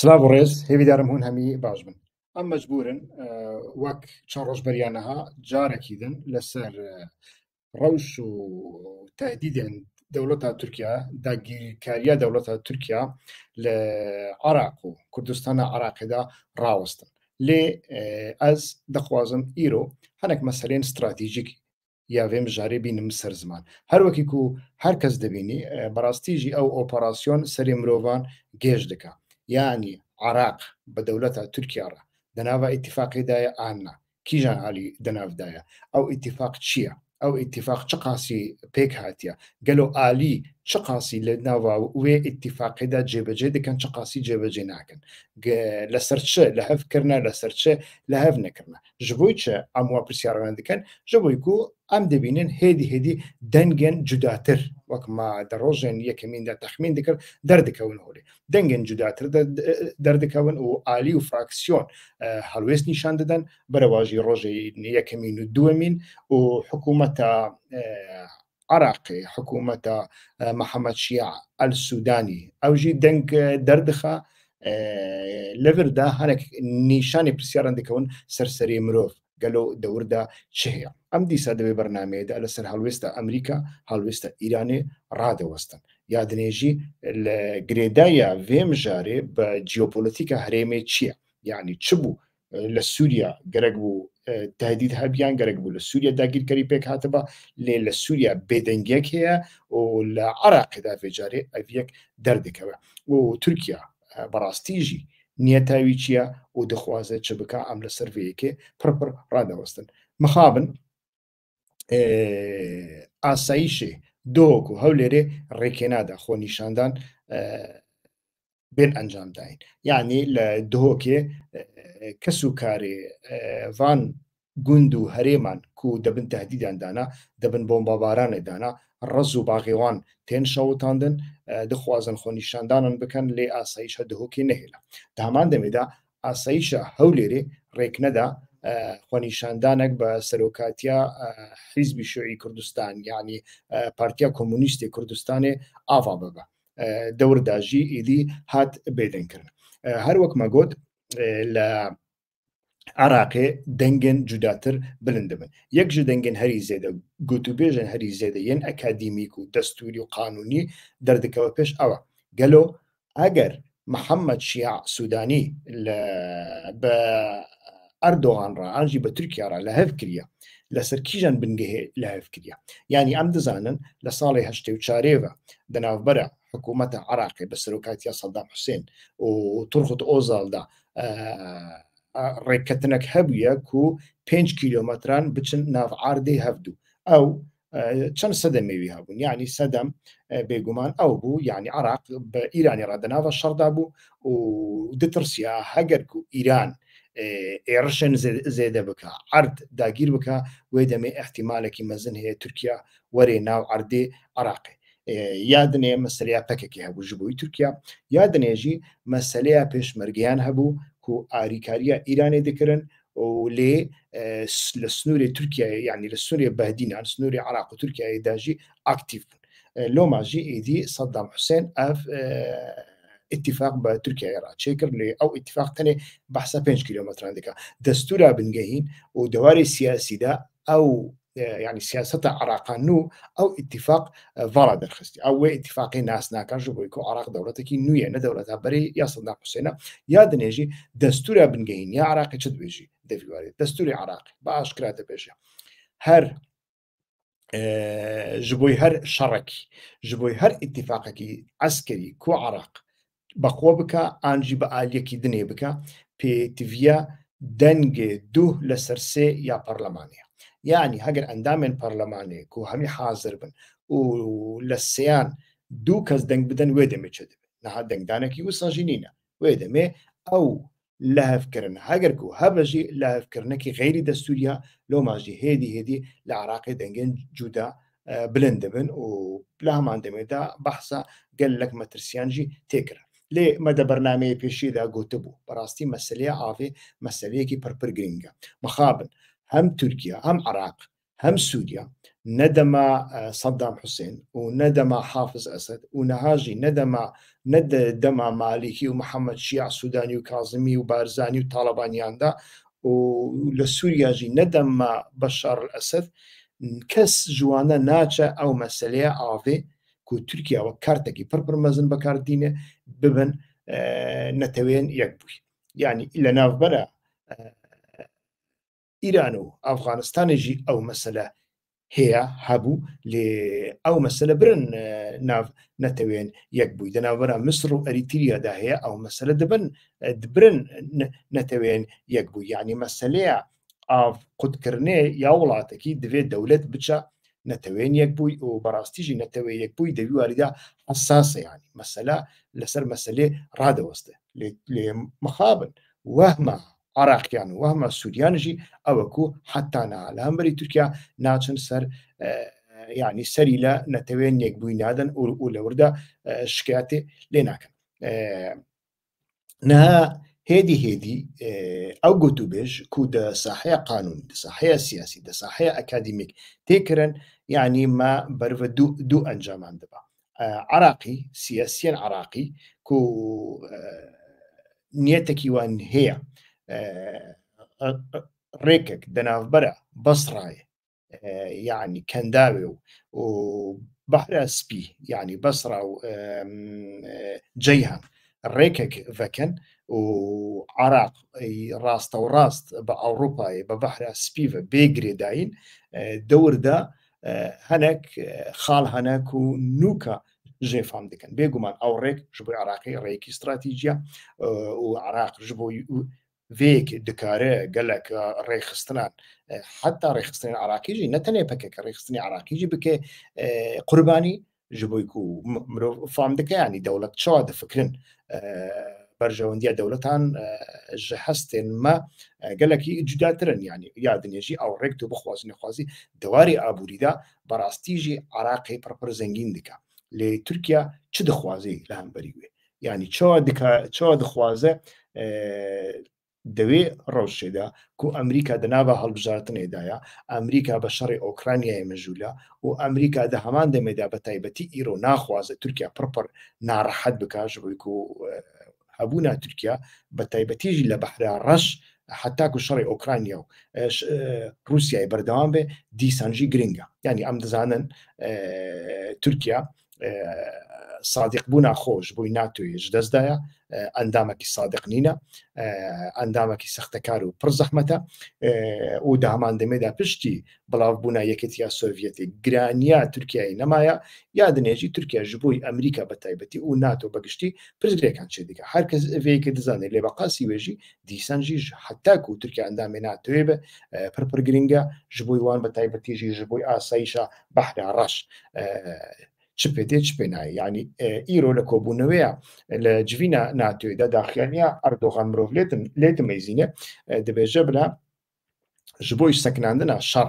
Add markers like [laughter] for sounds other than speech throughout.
سلااو ڕێز هێویدارم هون هەمی باش بن ئەم مەجبورن وەک چەند ڕۆژ بەریانەها جارێکیدن لەسەر ڕەوش و تهدیدێن دەوڵەتە تورکیا داگیرکاریە دەوڵەتە تورکیا لە عراق و کوردستانە عراقیدا ڕاوستن لێ ئەس دەخوازم ئیرۆ هەنێک مەسەرێن استراتیژیک یاێم ژارێ بینم سەر زمان هەروەکی و هەر کەس دەبینی بەڕاستیژی ئەو ئۆپەراسیۆن سەری مرۆڤان گێژ دکات يعني عراق تركيا دەولەتە تورکیاڕە دەناوە ئیتفاقیدایە ئانا کیژان علي دناف دايا او اتفاق ئەو او اتفاق قاسی بيك هاتيا قالوا آلي شقاسي لدنا لە ناوە وێ ئاتفاقیدا جێبەجێ دەکەن شقاسي قاسی جێبەجێ ناکەن لەسەر چه لە هەفکردە لەسەر چه لە هەف نەکردە ji بۆی چه ئەم وا پرسیاران دەکەن ji بۆی کو ئەم دەبینن هێدی هێدی دەنگێن جوداتر وەکما دەڕۆژێن یەکەمیندا تەخمین دەکرد دەردەکەون هۆری دەنگێن جوداتر دەردەکەون و عالی و فراکسیۆن هەلوێست آه، نیشان دەدەن بەرەواژی ڕۆژەی یەکەمین و دووەمین و حکوومەتە آه، عراقي حكومة آه، محمد شيع السوداني أو جي دنك دردخة آه، لەوردا هەنێک نیشانی پرسیاران دەکەون سەرسەری مرۆڤ گەلۆ دەوردا چ هەیە ئەم دیسا دەبێ بەرنمەیەدا لەسەر أمريكا ئەمریکا إيراني ئیرانێ ڕادەوەستن يا دنيجي گرێدایە وێمژارێ فيم جاري بجيوبوليتيكا چییە یعنی يعني تشبو لە سووریا گەرەک بوو تهدید هەبیان گەرەک بوو لە سووریا داگیرکەری پێک هاتەبە لێ لە سووریا بێدەنگەک هەیە و لە عراقدا فێجارێ ئەڤەک دەردەکەوە و تورکیا بەڕاستیژی نیەتاوی چییە و دەخوازە چ بک ئەم لە سەررفەیەکێ پرپڕ ڕدەوەستن مخابن ئاساییشێ دۆک و هەولێرێ ڕێکێنادا خۆ نیشاندان بێن ئەنجام داین یعنی لە دۆکێ کەس و کارێ ڤان گوند و هەرێمان کو دەبن تهدیداندانا دەبن بۆمبابارانێدانا ڕز و باغێوان تێن شەوتاندن دخوازن خۆنیشاندانن بکەن لێ ئاساییشە دهۆکی نەهێلا دامان دەمێدا ئاساییشە هەولێرێ ڕێکنەدا خۆنیشاندانێک بە سەرۆکاتیا حیزبی شوعی کوردستان یعنی پارتیا کۆمونیستی کوردستانی ئاوا ببە دەورداژی ئیدی هات بێدەنکردن هەروەک مەگوت لە عراقێ دەنگن جوداتر بلندبن یەکژ دەنگن هەری زێدە گوتوبێژن هەری زێدەیەن ئەکادیمیک و دەستوری و قانونی دەردەکەوە پێش ئەوە گەلۆ ئەگەر محەممەد شیع سوودانی بە ئەردۆغانڕ ئاژی بە تورکیارا لە هەف کریە لەسەر کیژان بنگهێ لە هەف کریە ینی ئەم دەزانن لە ساڵی هەشتێ و چارێوە دەناوبەرە حکوومەتە عراقی بە سەرۆکاتیا سەدام حوسێن و تورخت ئۆزالدا ڕێککەتنەک هەبویە و 5 کیلۆمەتران بچن ناوعاردەی هەفتوو ئەو چەند سەدەمێوی هەبوون یعنی سەدەم بێگومان ئەو بوو یعنی عراق بە ئیرانی ڕادەناوە شەردا بوو و دترسیا هەگەر و ئیران. ئێڕشن زێدە بک عرد داگیر بکە وێ دەمێ احتیمالێکی مەزن هەیە تورکیا وەرێ ناو عردێ عراقی یا دنێ مەسریا پەکێکی هەبوو ژ بووی تورکیا یا دنێژی مەسلەیە پێشمەرگیان هەبوو کو ئاریکاریە ئیرانێ دەکردن و لێ لە سنووری تورکیا یعنی لە سنووری بەدینان سنووری عراق و تورکیای داژی ئاکتیو بوون لۆماژی ئیدی سەدام حوسێن ئەف اتفاق بە تورکیای ڕاچێکرد لێ ئەو اتفاق تەنێ بەسە 5 کیلومتران دکا دەستورا بنگەهین و دەواری سیاسیدا ئەو يعني سياسة عراق نو أو اتفاق فالا درخستي أو اتفاقي ناس ناكاش بويكو عراق دولتك نوية نا دولتها بري يا صدام حسين يا دنيجي دستورا بنجين يا عراقي شد بيجي دفي دستوري عراقي باش كرات بيجي هر ji بۆی هەر شەڕێکی ji بۆی هەر ئاتفاقەکی ئەسکەری کو عراق بەخۆ بکە ئانجی بە ئالیەکی دنێ بکە پێتیڤە دەنگێ دوو لەسەر سێ یا پەرلەمانە یعنی هەگەر ئەندامێن پەرلەمانێک و هەمی حاضر بن و لە سیان دوو کەس دەنگ بدەن وێ دەمێ چ دەبێت نەها دەنگدانێکی و سەژی نینە وێ دەمێ ئەو لە هەفکردن هەگەر و هەبژی لە هەفکردنەکی غیری دەستوریا لەو ماژی هێدی هێدی لە عراقی دەنگێن جودا بلند دەبن و پلامان دەمێدا بەحسا گەل لەک مەترسیانجی تێکرا لێ مەدە بەرنمەیە پێشیدا گوتە بوو بەڕاستی مەسلەیە ئاافێ مەسلەیەکی پەرپرگرنگە مخابن هم تركيا هم عراق هم سوريا ندم آه، صدام حسين وندم حافظ أسد ونهاجي ندم ندم مالكي ومحمد شيع سوداني وكاظمي وبارزاني وطالبانيان دا ولسوريا جي ندم بشار الأسد جوانا ناتشا او مساليا افي كو تركيا تورکیاوە کارتێکی بربر مازن بەکاردینە ببن آه، نتوين يكبوي يعني الى نافبرا آه، ئیران و ئافغانستانێژی ئەو مەسلە هەیە هەبوو لێ ئەو مەسلە برن ناو نەتەوێن یەک بووی دەناوەرە مسر و ئەریتریادا هەیە ئەو مەسلە دەبن برن نەتەوێن یەک بوو یعنی مەسلەیە ئاف قوتکردێ یا وڵاتێکی دەوێت دەولەت بچە نەتەوێن یەک بووی و بەڕاستیژی نەتەوێ یەک بووی دەوی واریدا حساسەیانی مەسەلا لەسەر مەسلێ ڕادەوەستە لێ مخابن وەهمە عراقیان و هەمە سوودیانژی ئەوەکو حتا نالامبری تورکیا ناچن سەر ینی سەری لە نەتەوێن یەکبووی نادەن و لەوردا شکاتێ لێ ناکەن نها هێدی هێدی ئەو گوتوبێژ کو دە ساحەیە قانون ساحەیە سیاسی دە ساحەیە ئەکادمیک تێکردن یعنی ما بەرە دوو ئەنجامان دەبا عراقی سیاسیان عراقی کو نیەتەکی وان هەیە ڕێکێک دەناوبەرە بەسڕایە یعنی کەنداوێ و بەحرە سپی یعنی بەسرا و جەیهان ڕێکێک ڤەکەن و عراق ڕاستە و ڕاست بە ئەوروپای بە بەحرە سپیە بێگرێداین دەوردا هەنێک خاڵ هەنەک و نوکە ژێفام دەکەن بێگومان ئەو ڕێک ژ بۆی عراقی ڕێکی استراتیژیا و عراق ژ بۆی vêk dikare gelek rêxistinan heta rêxistinên Irakî jî ne tenê peke ke rêxistinê Irakî jî bike qurbanî ji bo ku mirov fam dike yanî dewlet ça difikirin berjewendiya dewletan ji hestên me gelekî cudattirin yanî ya dinê jî ew rêk tu bixwazinê xwazî dewarê aborî da berastî jî Iraqê pirpir zengîn dike lê Türkiya çi dixwazî li hemberî wê yanî ça dixwaze دەوێ ڕەوشێدا کو ئەمریکا دەنابە هەڵبژارتنێدایە ئەمریکا بە شەڕی ئۆکرانیای مەژولە و ئەمریکا دە هەمان دەمێدا بە تایبەتی ئیرۆ ناخوازە تورکیا پڕپەر ناڕەحەت بکاش بووی و هەبوو نا تورکیا بە تایبەتیژی لە بەحرا ڕەش حتاکو شەڕی ئۆکرانیا و رووسای بەردەوام بێ دیسانجی گرنگە ینی ئەم دەزانن تورکیا صادق بوونا خۆش بووی ناتویش دەستدایە ئەندامەکی صادق نینە ئەندامەکی سەختەکار و پڕ زەحمەتە و دامان دەمێدا پشتی بڵاو بوونا یەکێتی یا سۆڤەتی گرانیا تورکیایی نەمایە یا دنێژی تورکیاش بووی ئەمریکا بە تایبەتی و ناتۆ بەگشتی پرزگرێکان چێ دیکە هەرکەس ێکە دەزانێت لێ بە قاسی وێژی دیسانژیش حتاکو و تورکیا ئەندامێ ناتوێ بە پرپەرگرینگە ژبووی وان بە تایبەتیژی ژبووی ئاساییشە بەحرا ڕەش چپێتێ چپێنایی ینی ئیرۆ لە کۆبوونەوەیە لە جوینە ناتوێدا داخیانیا ئەردۆغان مرۆڤ لێتم لێتم مەزیینە دەبێژە بلا ji bo seknandina şer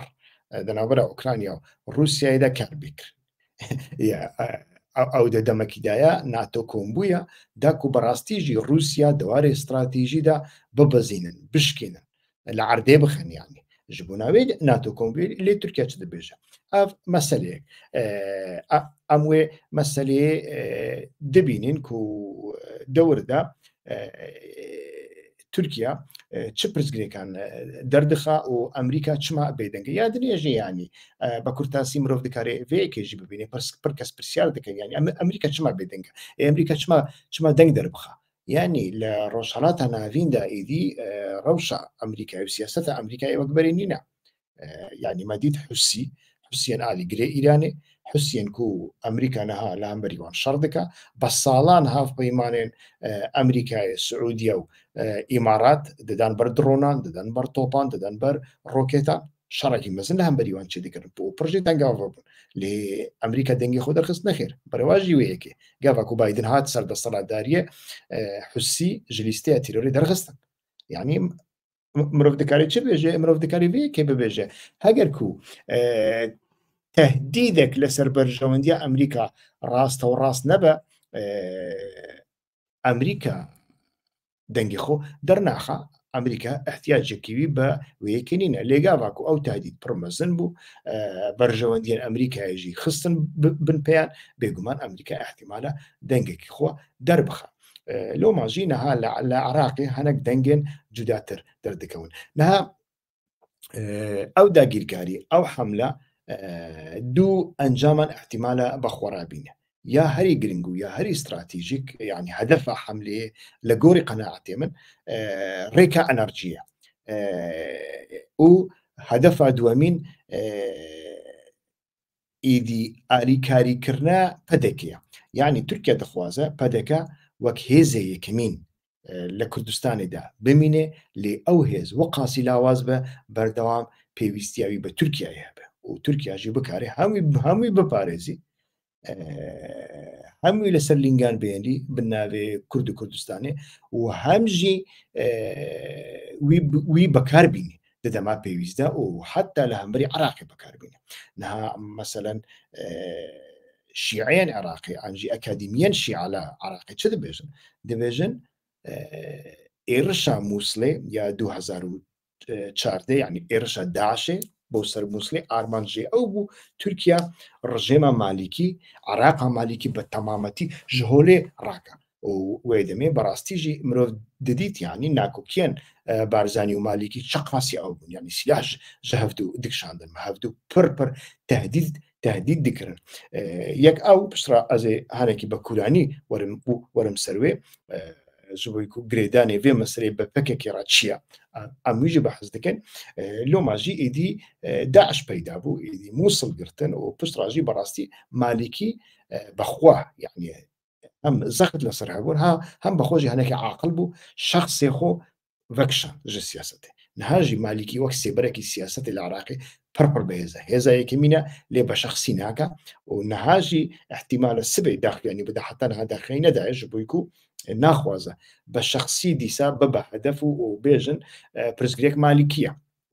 denavbera Ukrayna Rusyayê de ker bikir ew de demekîdaya NATO kombuya da ku berastî jî Rusya dewarê stratejî de bibezînin bişkînin li erdê bixin yanî ji bo navê NATOkombil lê Türkiye çi dibêje ev meselê em wê meselê dibînin ku dewr de Türkiye çi pirzgirêkan derdixa û Emerîka çima bêdenge ya dinê jê yanî bekurtasî mirov dikarê vêkê jî bibînê pir kes pirsyar dike yanî Emerîka çima bêdenge Emerîka çima çima deng derbixa يعني لە نافين دا ايدي آه، روسا امريكا وسياسة امريكا وكبرينينا أيوة نعم. آه، يعني مديد حسي مەدید حوسی حوسیان ايراني ئیرانێ كو امريكا نها لامبري وان شردكا ئەمبەریوان شەڕ هاف پەیمانێن آه، امريكا سعودیە و ئیمارات دەدان بەر درۆنان دەدەن بەر تۆپان دەدەن بەر ڕۆکێتان شەڕێکی مەزن لە هەمبەریوان چ دەکردن بۆ پرژێ تەنگاوە لێ ئەمریکا دەنگی خۆ دەرخست برواجي بەرەواژی وەیەکێ گاواک و بادن هات سەردەسەڵاتداریە آه، حوسی ژلیستەیە تیرۆری دەرخستن یعنی يعني دەکاری چ بێژێ مرۆڤ دەکاری وەیەکێ ببێژێ هەگەر کو آه، تهدیدێک لەسەر بەرژەوەندی ئەمریکا ڕاستە و ڕاست نەبە ئەمریکا آه، دەنگی خۆ دەرناخە ئەمریکا احتیاجەکیوی بە او لێگاواکو ئەو بو پرمەزن بوو بەرژەوەندیان ئەمریکایژی خصن بن پێیان بێگومان ئەمریکا احتیمالە دەنگێکی خۆ دەربخە آه، لو ماژی نەها لە عراقی هەنک دەنگێن جوداتر دەردەکەون نها آه، او داگیرکاری او حملة آه، دو ئەنجامان احتمالا بەخۆرابینە یا هەری گرنگ و یا هەری استراتیژیک یعنی هەدەفە حملێ لە گۆری قەنەعاتێ من ڕێکە ئەنەرژیە و هەدەفە دووەمین ئیدی ئاریکاریکردە پەدەکەیە یعنی تورکیا دەخوازە پەدەکە وەک هێزە یەکەمین لە کوردستانیدا بمینێ لێ ئەو هێز وە قاسی لاواز بە بەردەوام پێویستیاوی بە تورکیای هەبە و تورکیاژی بکارێ هەمووی هەمووی بپارێزی هەمووی لەسەر لینگان بێنی بناوێ کورد و کوردستانێ و هەمژی وی بەکاربینی دەدەما پێویستدا و حتا لە هەمبری عراقی بەکاربینە نها مثلەن شیعیان عراقی ئەنجی ئەکادمیان شیعالا عراقی چ دەبێژن دەبێژن ئێرشا مووسلێ یا 2014 یعنی ئێرشە داعشێ بۆ سەرمووسلی ئارمانژێ ئەو بوو تورکیا ڕژێمە مالیکی عراقا مالیکی بە تەمامەتی ژهۆلێ ڕاکە وێ دەمێ بەڕاستیژی مرۆڤ ددیت ینی ناکوکیان بارزانانی و مالیکی چقاسی ئەو بوون ینی سیاش ژەهفت و دکشاندن هەفت و پرپەر تهدید تهدید دکردن یەک ئەو پشرا ئەزێ هەرێکی بە کورانی وەرم وەرم سەروێ زبو يكو غريداني في مصري ببكا كيراتشيا اميجي بحث دكن آه، لو ماجي ايدي آه، داعش بيدابو ايدي موصل قرتن و راجي براستي مالكي آه، بخوا يعني هم زخد لسرها ها هم بخوجي هناك عاقل بو شخصي خو وكشن جي نهاجي مالكي وەک سێبەرەکی سیاست لە عراقی پەرپڕ بەهێزە هێزایەکی مینە لێ بە شخصی ناکە و نەهاژی احتیمالە سبەی داخیانی بدا حتا نهاداخی نەداعش بوویک و ناخوازە بە شخصی دیسا بە بە هەدەف و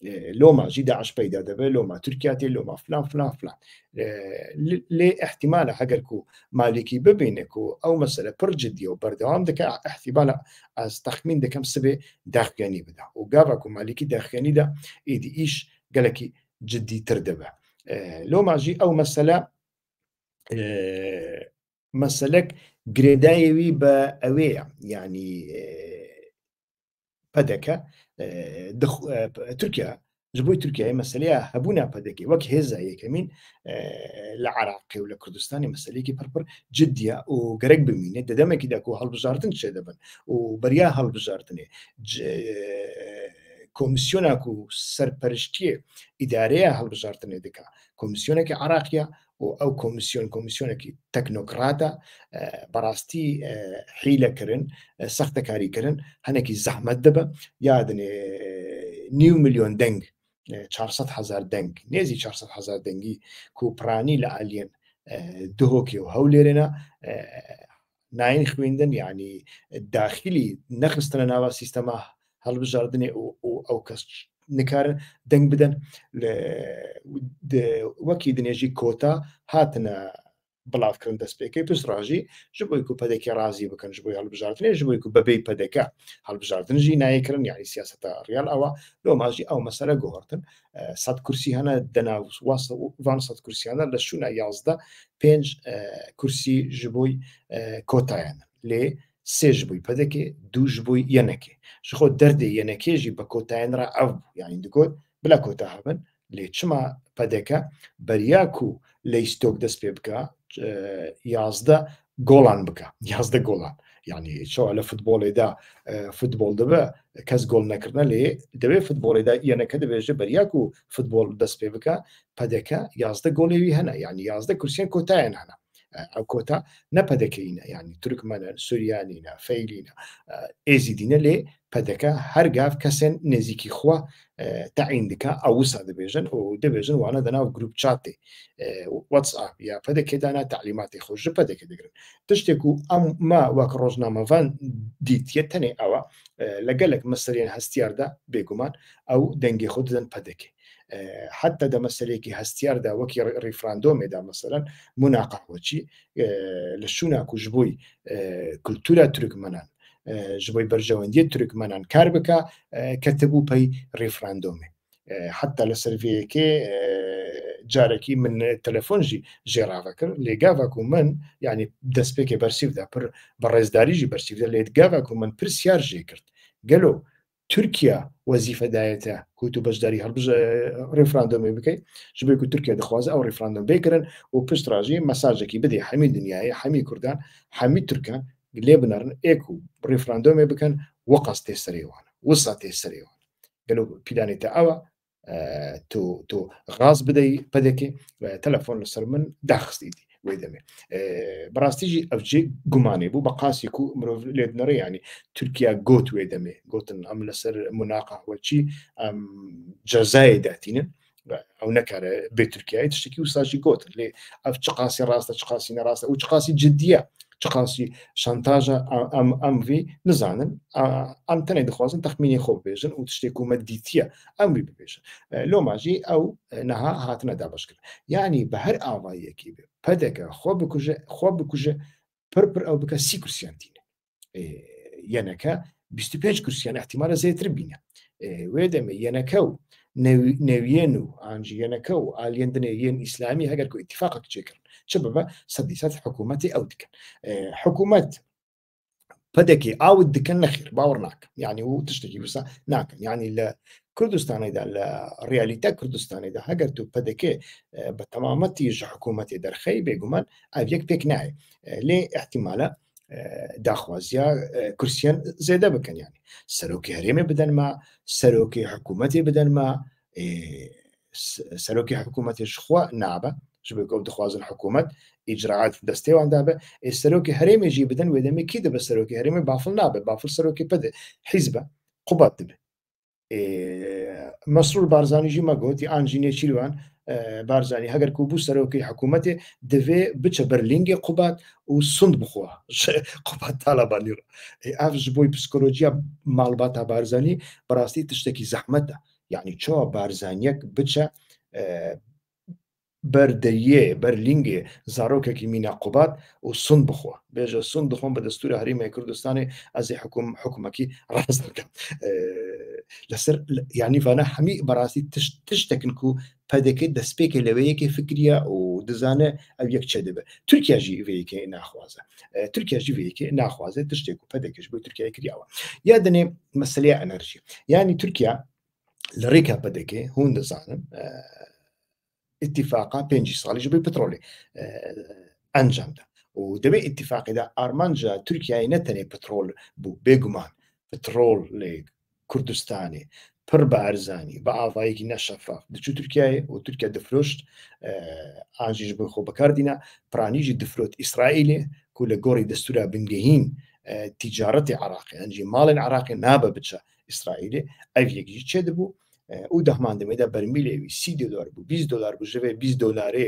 لوما عش بيدا دبي لوما تركيا لوما فلان فلان فلان آه، لي احتمال هاجركو مالكي ببينكو او مسألة بر جدية وبردوام دكا احتمال از تخمين دكم سبي داخياني بدا وقاباكو مالكي داخياني دا ايدي ايش قالكي جدي تردبه آه، لوما جي او مسألة آه، مسألك جريدايوي بأوية يعني بدك تورکیا ji بۆی تورکیای مەسلەیە هەبوونا پەدەکی وەک هێزا یەکەمین لە عراقی و لە کوردستانی مەسلەیەکی پرپڕ جددیە و گەرەک ببینێت دەدەمێکی داکو هەڵبژاردن چێ دەبن و بەریا هەڵبژاردنێ کۆمیسیۆناک و سەرپەرشتیە ئیدارەیە هەڵبژاردنێ دکا کۆمیسیۆنێکی عراقیە و ئەو کۆمیسیۆن کۆمیسیۆنێکی تەکنۆکراتە بەڕاستی حیلەکردن سەختەکاریکردن هەنێکی زەحمت دەبە یادنێ نیو میلیۆن دەنگ 400 هزار دەنگ نێزی 400 هزار دەنگی کوپرانی لە ئالین دهۆکی و هەولێرێنە ناین خوێندن یعنی داخلی نەخستنە ناوە سیستەما هەڵبژاردنێ ئەو کەس نکارن دەنگ بدەن وەکی دنێژی کۆتا هاتنە بڵاوکردن دەستپێکی پسڕژی ژ بۆی و پەدەکی رازی بکەن بۆی هەڵبژاردنێ ژ بۆی و بەبی پەدەکە هەڵبژاردنژی نایکردن یاری سیاستە ڕیال ئەوە لۆ ماژی ئەو مەسەرە گۆهرتن سەد کورسی هەنە دەناوس وان سەد کورسیانە لە شوونە یازدە پێنج کورسی ژ بۆی کۆتایەن لێ سێژ بووی پەدەکێ دووش بووی یەنەکێ شخۆ دەردێ یەنەکێژی بە کۆتایەنرا ئەو بوو یانی دگۆت بلا کۆتا هەبن لێ چما پەدەکە بەریاک و لە ستۆک دەست پێ بکە یازدە گۆڵان بکە یازدە گۆڵان یعنی چۆ لە فوتبۆڵێدا فوتبۆل دەبە کەس گۆڵ نەکردە لێ دەوێت فوتبۆڵێدا یەنەکە دەبێژە بەریاک و فوتبۆل دەست پێ بکە پەدەکە یازدە گۆڵێوی هەنا یعنی یازدە کورسیان کۆتایەن هەنا ئەو کۆتا نەپەدەکەینە ینی ترکمەەن سوریانینە فەیلینە ئێزی دینە لێ پەدەکە هەرگاف کەسێن نێزیکی خوا تاعیندکە ئەوسا دەبێژن و دەبێژن وانە دەناو گروپ چاتێ وەتساپ یا پەدەکێدانا تعلیماتی خۆش پەدەکە دەگرن تشتێک و ئەم ما وەک ڕۆژنامەڤان دیتە تەنێ ئەوە لەگەلک مەسەریان هەستیاردا بێگومان ئەو دەنگی خۆ دەن پەدەکەی حتى دا مەسلێکی هەستیاردا وەکی ریفراندۆمێدا مەسەرەن مناقاوەچی لە شووناکو ژبووی کولتورا ترکمەنان ژبووی بەرژەوەندیە ترکمەنان کار بکە کە تبوو پەی ریفراندۆمێ حتا لە سرڤەیەکێ جارێکی من تەلەفۆنژی ژێراوە کرد لێگاوەکو من یعنی دەستپێکی بەرسیودا پر بە ڕێزداریژی بەرسیدا لێتگاوەکو من پرسیار ژێ کرد گەلو تورکیا وەزیفەدایەتە کووت و بەشداری هەڵبژ ڕێفراندۆمی بکەیت ژبێک و تورکیا دەخوازە ئەو ڕێفراندۆم بکردن و پشتراژی مەساژێکی بدێ هەمی دنیای هەمی کوردان هەمی تورکە لێ بنەرن ئێک و ڕێفراندۆمێ بکەن وەقاس تێ سەرێوانە وستا تێ سەرێوان گەل پیلانێتە ئەوە تۆ غاز بدەی پەدەکێ آه، تەلەفۆن لەسەر من داخستیدی وی دەمێ بەڕاستیژی ئەفجێ گومانێ بوو بە قاسی و مرۆڤ لێدنەڕێ ینی تورکیا گوت وێ دەمێ گوتن ئەم لەسەر مناقەوەچی ئەم جەزایە داتینن ئەو نەکارە بێ تورکیای تشتێکی و ساژی گوتن لێ ئەف چ قاسی ڕاستە چ قاسی نەڕاستە و چ قاسی جددیە چ قاسی شانتاژە ئەمV نزانن ئەم تەنێک دەخوازن تەخمینی خۆ بێژن و تشتێک ومە دیتیە ئەموی ببێژن لۆماژی ئەو نەها هاتنەدا بەشکرد یعنی بە هەر ئاواییەکی بێ پەدەکە خۆ بکوژە خۆ بکوژە پرپر ئەو بکە سی کورسیانتینە یەنەکە 25 کورسیان احتیممارە زیاتر بینە وێ دەمە یەنەکە و نەویێن و ئاژیەنەکە و ئالێندنە یەن ئیسلامی هەگەر کو اتفاقک چێکرد شباب سديسات حكومات او دكن آه، حكومات فدكي او آه، دكن نخير باورناك يعني وتشتكي وسا ناك يعني كردستاني آه، دا الرياليتا كردستان دا هاجر تو بدكي بتمامتي جا حكومتي درخي بيقومان افيك بيك ناعي ليه احتمالا زيدا بكن يعني بکن هريمي بدن ما بدەنما حكومتي بدن ما سەرۆکی حكومتي شخوا نعبه ژبکەوت دەخوازن حکوومەت ئیجرعات دەستێواندا بە ئێسەرۆکی هەرێمێژی بدەن وێدەمی کی دە بە سەرۆکی هەرێمی بافل نابێت بافل سەرۆکی پدە حیزبە قوبات دەبێت مەسرور بارزانانیژی مەگوتی ئاژینێ چیروان بارزانانی هەگەر کو بوو سەرۆکی حکوومەتێ دەوێ بچە بەرلینگی قوبات و سند بخوا [laughs] قوبات تالابانی ئاژ بۆی پسکۆلۆژیا ماڵبات تا بارزانانی بەڕاستی تشتێکی زەحمەتە یعنی چۆ بارزانانیەک بچە بردیه بەردەیە بەرلینگێ زارۆکێکی میناقوبات و سند بخۆ بێژە سند دخۆم بە دەستوری هەریمای کوردستانی ئەزی حکوم حکوومەکی ڕاست دەکەم لەسەر یانیفانە هەمی بەڕاستی تشتێکن و پەدەکەی دەستپێکی لەوەیەکی فکریە و دەزانە ترکیه جی چ دەبێت تورکیاژی ترکیه جی تورکیاژی وەیەکی ناخوازێت تش تکو پەدەکەش بۆ ترکیه کراوە یا دەنێ مەسلەیە ئەنەرژی ینی تورکیا لە ڕێکا پەدەکێ هون دزانه اتفاقا پێنج ساڵیش بێ پترۆلی ئەنجامدا و دەبێ اتفاقیدا ئارمانجا تورکیای نەتەنێ پترۆل بوو بێگومان پترۆل لێ کوردستانی پر بە ئارزانی بە ئاوایەکی نەشەفاف دەچوو تورکایە و تورکیا دەفرۆشت ئاژیش بخۆ بەکاردینا پرانیژی دفرۆت ئیسرائیلێ کو لە گۆڕی دەستورا بنگەهین تیجارەتی عراقی ئەنجی ماڵێن عراقی نابە بچە ئیسرائیلێ ئەو یەکیی چێ دەبوو u dahmandime da برمیلی سی دلار بود 20 دلار بود جوه 20 دلاره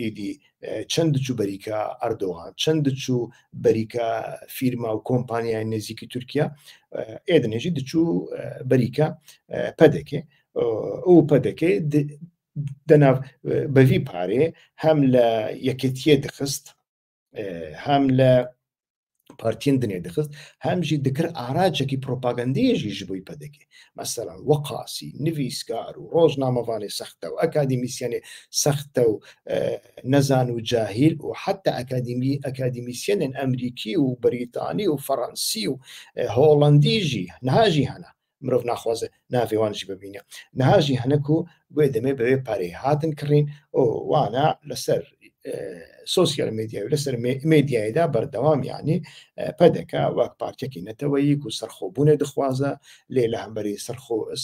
ایدی چند چو بریکا اردوغان چند چو بریکا فیرما و کمپانیا نزیکی ترکیه ایدنجی دچو بریکا پدکه او پدکه دەناو بەوی پارێ هەم لە یەکێتیە دەخست هەم لە پارتیندنێ دەخست هەمژی دکر ئاراجێکی پرۆپاگەندەیەژی ژ بووی پەدەکێ مەسەران وەقاسی نویسکار و ڕۆژنامەوانێ سەختە و ئەکادیمیسیێنێ سخته و نەزان و جاهیل و اكاديمي ئەکادمی ئەکادیمیسیێنن ئەمریکی و بریتانی و فەڕەنسی و هۆڵندیژی نهاژی هەنا مرۆڤ ناخوازە ناوێوانشی ببینە نهاژی هەنەک و گوێ دەمێ بەوێ پارەی هاتن کڕین ئەو وانا لسر سۆسیال میدیای لەسەر میدیایدا بەردەوام ینی پەدەکە وەک پارچێکی نەتەوەی و سەرخۆبوونێ دخوازە لێ لە هەمبەری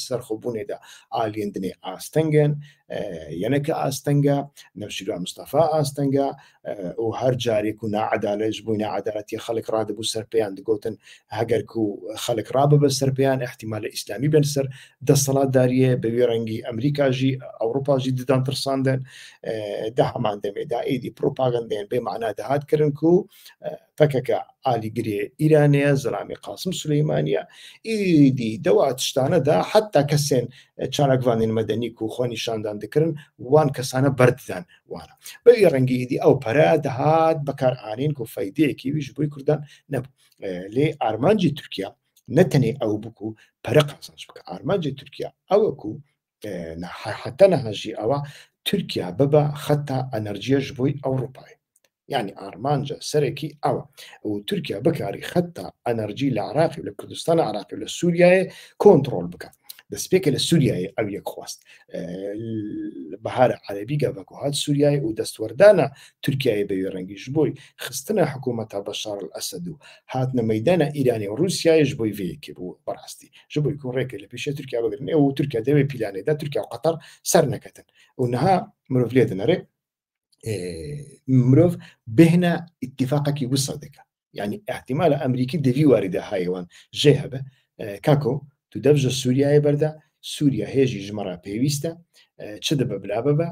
سەرخۆبوونێدا ئالێندنێ ئاستەنگن یەنەکە ئاستەنگە نەفشیرا مستەفا ئاستەنگە و هەر جارێک و نعادالش بووی نعادالەتی خەڵک ڕادبوو سەرپیان دەگوتن هەگەر و خەڵک ڕابە بە سەرپیان احتیمال لە ئیسلامی بن سەر دەسەڵات داریە بەوێ ڕەنگی ئەمریکاژی ئەوروپاژی ددان ترساندن دا هەمان دەمێدا ئیدی پرۆپاگەندێن بێ معنا دەهاتکردن و تەکەکە ئالیگرێ ئیرانەیە زرامی قاسم سلەیمانە ئیدی دەوا تشتانەدا حتا کەسێن چارەکوانین مەدەنیک و خۆنی شاندان دکردن وان کەسانە بەرددان وانە بە ڕەنگی ئیدی ئەو پەرە دەهات بەکارانین و فەیدەیەکی ویش بۆی کوردان نەبوو لێ ئارمانجی تورکیا نەتەنێ ئەو بکو پەرە قازانش بکە ئارمانجی تورکیا ئەوەکو حتە نەهژی ئەوە تورکیا ببە خەتتا ئەنەرژیەش بووی ئەوروپای يعني أرمانجا سركي أو وتركيا بكاري حتى أنرجي آه، العراقي ولكردستان العراقي ولسوريا كنترول بك بس بيك لسوريا أو يكخوست بهار بكو بكوهات سوريا ودستوردانا تركيا بيورنجي جبوي خستنا حكومة بشار الأسد هاتنا ميدانا إيراني وروسيا جبوي فيكي بو براستي جبوي يكون ريكي لبيشي تركيا بقرن وتركيا دوي بيلاني دا تركيا وقطر سرنكتن ونها مروفليدنا ريكي آه، مروف بهنا اتفاقك وسە دەکە یعنی احتیمالە ئەمریکی دەوی واریدا هایوان ژێ هەبە کاکۆ تو دەبژە سووریایە بەردا سووریا هێژی ژمەرە پێویستە چ دەبە بلابە بە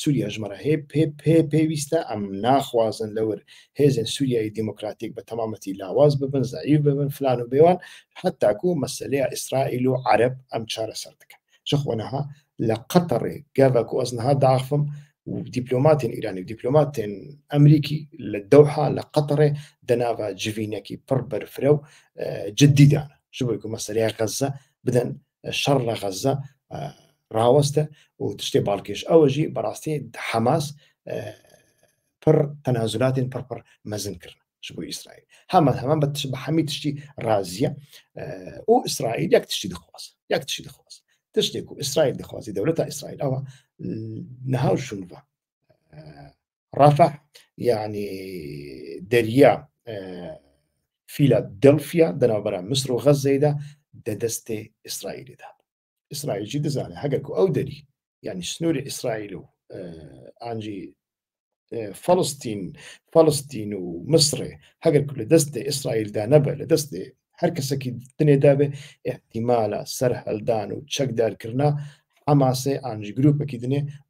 سووریا ژمەرە هەیە پێ پێ پێویستە ئەم ناخوازن لور هێزن سوريا ديمقراطيك بتمامتي لاواز ببن زعيف ببن فلان و حتى اكو مەسلەیە اسرائيل و عرب ئەم چارە سەر دەکەن شخۆنەها لە قەتەڕێ گەڤک و ودبلومات ايراني ودبلومات امريكي للدوحه لقطر دنافا جفينكي بربر فرو آه، جديدة شو بيقول مثلا غزه بدن شر غزه آه، راوسته وتشتي بالكيش اوجي براستي حماس آه، بر تنازلات بر پر مزن کرن شبو اسرائيل هما هما بتشبه حميد تشتي رازيه واسرائيل و اسرائيل ياك تشتي دخواس ياك تشتي دخواس تشتي اسرائيل دخواس دولتها اسرائيل او نهار شنفة آه، رفع يعني دريا آه، فیلادلفیا دنا مسر و مصر وغزة ئیسرائیلدا ئیسرائیلجی إسرائيل هەگەر إسرائيل ئەو دەری یعنی أو دري يعني ئانجی فلستین فلستین فلسطين فلسطين هەگەر لە دەستێ إسرائيل نەبە لە دەستێ هەر کەسەکی دنێدا بێ احتیمالە سەر هەلدان و كرنا حماسێ ئانج گرروپەکی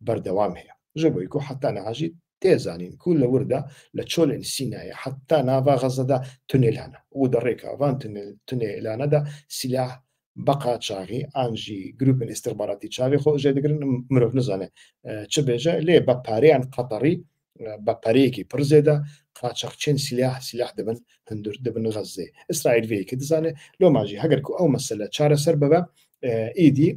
بر دوام هه جبو یکو حتا نەهاژیت تێزانین کول وردا لە چۆلێن سینایە حتا ناوا غەزەدا تونێلانە و دەڕێکاوان تونێلانەدا سیلاح بەقا چاغی ئانژی گروپن ئسترباراتی چاوی خۆ ژێدەگرن مرۆڤ نزانێ چ بێژە لێ بە پارەیان قەتەڕی قاچاق پارەیەکی سلاح سلاح دبن هندور دبن غزه دەبن غەزێ ئیسرائیل دزانه لو لۆ ماژی کو او مسله چاره سر ببا ايدي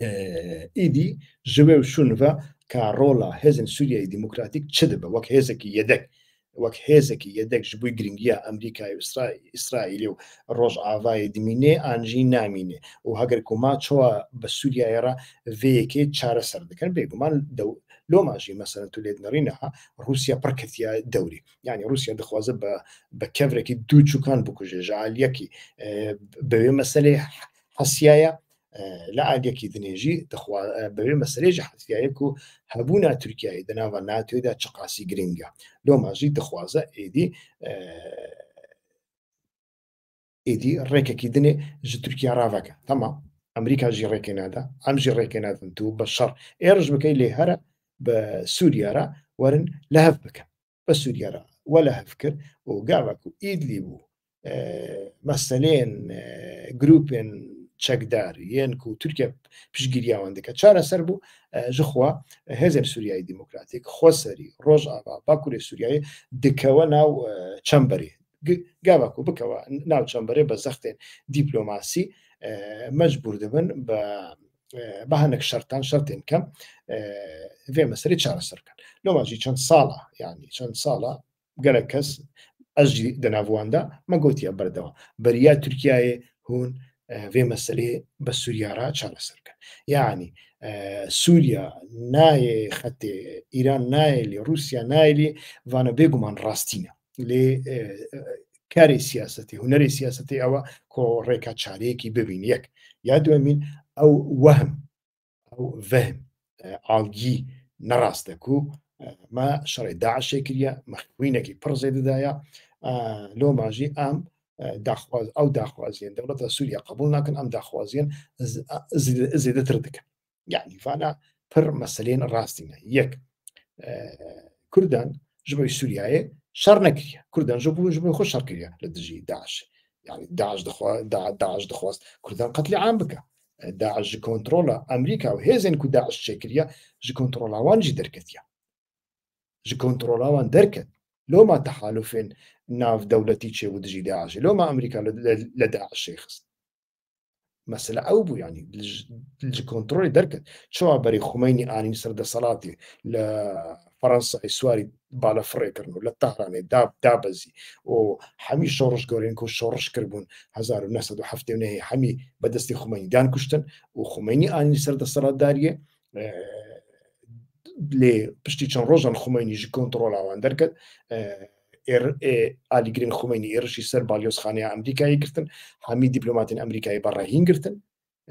ئیدی ژوێ و شوونە کە ڕۆڵە هێزن سووریای دیموکراتیک چ دەبە وەک هێزەکی یەدەک وەک هێزێکی یەدەک ژ بووی گرنگگیە ئەمریکای ئیسرائیلی و ڕۆژ ئاوای دمینێ ئانژی نامینێ و هەگەر کوما چۆوە بە سووریایێرا vەیەکێ چارەسەر دەکەن بێگومان لۆماژی مەسەرەن تو لێت نەڕینەها رووسیا پڕکەتیا دەوری یعنی رووسیا دەخوازە بە کەورێکی دوو چوکان بکوژێ ژعالیەکی بەوێ مەسلێ حسیایە آه، لا دنیجی لەعادێکی دنێژی دەخوا که مەسرێژی حفتیایەک و هەبوونا تورکایی دەناوە ده چقاسی گرینگا گرنگە لۆ ماژی دەخوازە ایدی ئێدی ڕێکێکی دنێ ji تورکیا ڕاوەکە تەما ئەمریکا ژی ڕێکی نادا ئەم ژی ڕێکی نادن تو بە شەڕ ئێرش بکەی لێ هەرە بە سووریارە وەرن لە هەف بکە بە سووریارە وە لە هەف کرد و گاوەکو ئیدلی بوو مەسەلێن گروپێن چەکدار یەنک و تورکیا پشگیریاوەندەکە چارەسەر بوو ژخوا هێزم سووریایی دیموکراتیک خۆسەری ڕۆژ ئاوا باکوورێ سووریایی دکەوە ناو چەمبەری گاواکو بکەوە ناو چەمبەرێ بە زەختێن دیپلۆماسی مەجبور دەبن بە بەهانەك شەران شەرتێن کەم وێ مەسری چارەسەرکەن لۆماژی چەند ساڵە ینی چەند ساڵە گەرە کەس ئەژی دەناواندا مەگوتیە بەردەوە بەریا تورکایە هون vê meselê bi Suriyara çareser kirin yani Suriya nayê xetê İran nayelê Rusya nayelê vana bêguman rastîne lê karê siyasetê hunerê siyasetê ew ko rêka çareyekî bibîn yek ya duemîn ew wehm ew vehm algî nerast ku me şerê daişê kiriye mexwînekî pir zêdidaya لۆ ماژی ئەم داخواز ئەو داخوازیان دەوڵەتە سووریا قبول ناکەن ئەم داخوازیان زیدەتر دەکەن یعنیفانە يعني پر مەسلێن ڕاستینە یەک کوردان ژبەی سووریایە شەر نەکرە کوردان ژ بوو ژبی خۆش لدجي داعش يعني داعش دخوا داش داش دەخواست کوردان قەتلی عام بکە داعش کۆنتترۆلە ئەمریکا و هێزن کو داعش دركت يا جي كونترولا وان دركت لو ما تحالفين ناف چه دەوڵەتی چێودژی داعش لۆما ئەمریکا لە داعش شێخست مەسلە ئەو بوو ینی کۆنتترۆلی دەرکرد چوا بەری خومینی ئانی سەردەسەڵاتی لە فەەنسای لفرنسا بالە بالا و لە تاڕانێ داب دابەزی و هەمی شۆڕش گەورێن و شۆڕش کردبوون 1970 هەمی بەدەستی خومینیدان کوشتن و خومینی ئانی سەردەسەڵاتداریە لێ پشتی چەند ڕۆژان خومینیژی کۆنتترۆل ئەوان دەرکرد ئێر ئالیگرن خومێنی ئێرشی سەر بالیۆسخانەیە ئەمریکایی گرتن هەمی دیپلوماتین ئەمریکایی بەڕەهین گرتن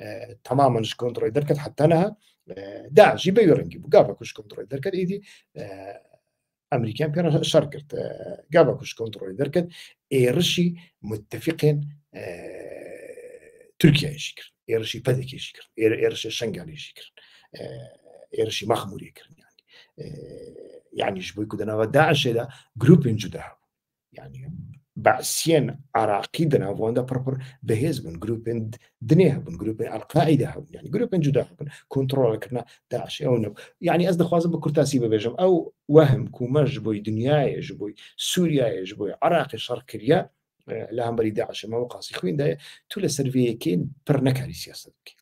اه، تەمامەنش کۆنتترۆی دەکرد حتەنەها اه، داژی بە ڕەنگی بوو گاە کوش کۆنتترۆی دەکرد ئیدی ئەمریکان اه، پێ شەر کرد گاە کوش کۆنتترۆی دەکرد ئێرشی متفقێن تورکیایشی کرد ئێرشی پەدەکیشی کرد ئێرش شنگانیشی کرد ئێرشی مەخموری کرد یعنیش بۆی کودەنەوە داعشێدا گروپین جودا ینی باسیێن عراقی دەناوەندە پڕپڕ بەهێز بن گروپن دنێ هەبن گروپی ئەلقاعیدا هەبن ینی گروپن جودا هەبن کۆنتترۆلکردنا داعش ئەوە ینی ئەس دەخوازم بە کورتاسی ببێژم ئەو وەهم کومەش بۆی دنیاەش بۆی سووریایش بۆی عراقی شەڕکریا لە هەمبەری داعشمەوە قاسی خوێندایە تو لە سرڤەیەکین پڕ نەکاری سیاست بکە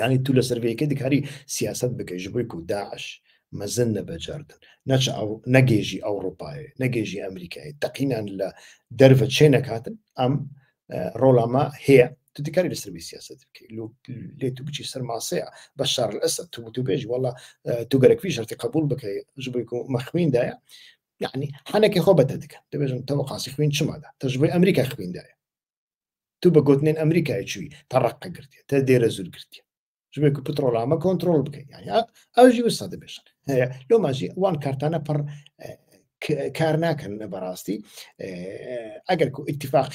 ینی تو لە سرڤەیەکە دیکاری سیاست بکەیژ بۆی و داعش مازلنا بجاردن نش او نجيجي اوروباي نجيجي امريكاي تقينا لا درفة شينا كاتن ام آه، رولا ما هي تتكاري لسربي سياسة تبكي لو لي تبكي سر معصية بشار الاسد تو آه، تو بيجي والله تقرك في شرطي قبول بكي جبيكو مخوين دايا يعني حنك خوبة تدك تبيجي توقع سيخوين شما دا تجبي امريكا خوين دايا تو قوتنين امريكا اي شوي ترقى قرتي تدير زول قرتي جبك بترول اما كنترول بك يعني اجي وصاد بش لو ماشي وان كارتانا بر كارنا كان براستي اگر كو اتفاق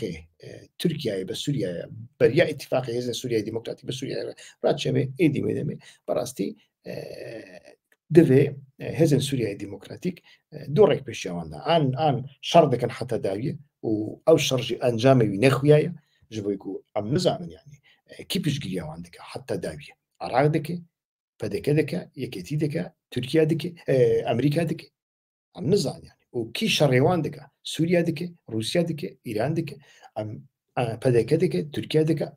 تركيا بسوريا بريا اتفاق هيز سوريا ديمقراطي بسوريا راتشه بي ايدي ميدم براستي دوه هيز سوريا ديمقراطيك دورك بشي وان ان ان شرط كان حتى داوي او شرج انجامي نخويا جبويكو ام نزامن يعني كيفش جيا وان حتى داوي عراق دکه دەکێ پەدەکە دەکە دکه ترکیه دکه امریکا دکه ام ئەم یعنی او کی شەڕێوان دکه سووریا دکه رووسیا دکه ئیران دکێ ئەم پەدەکە دکه تورکیا دەکە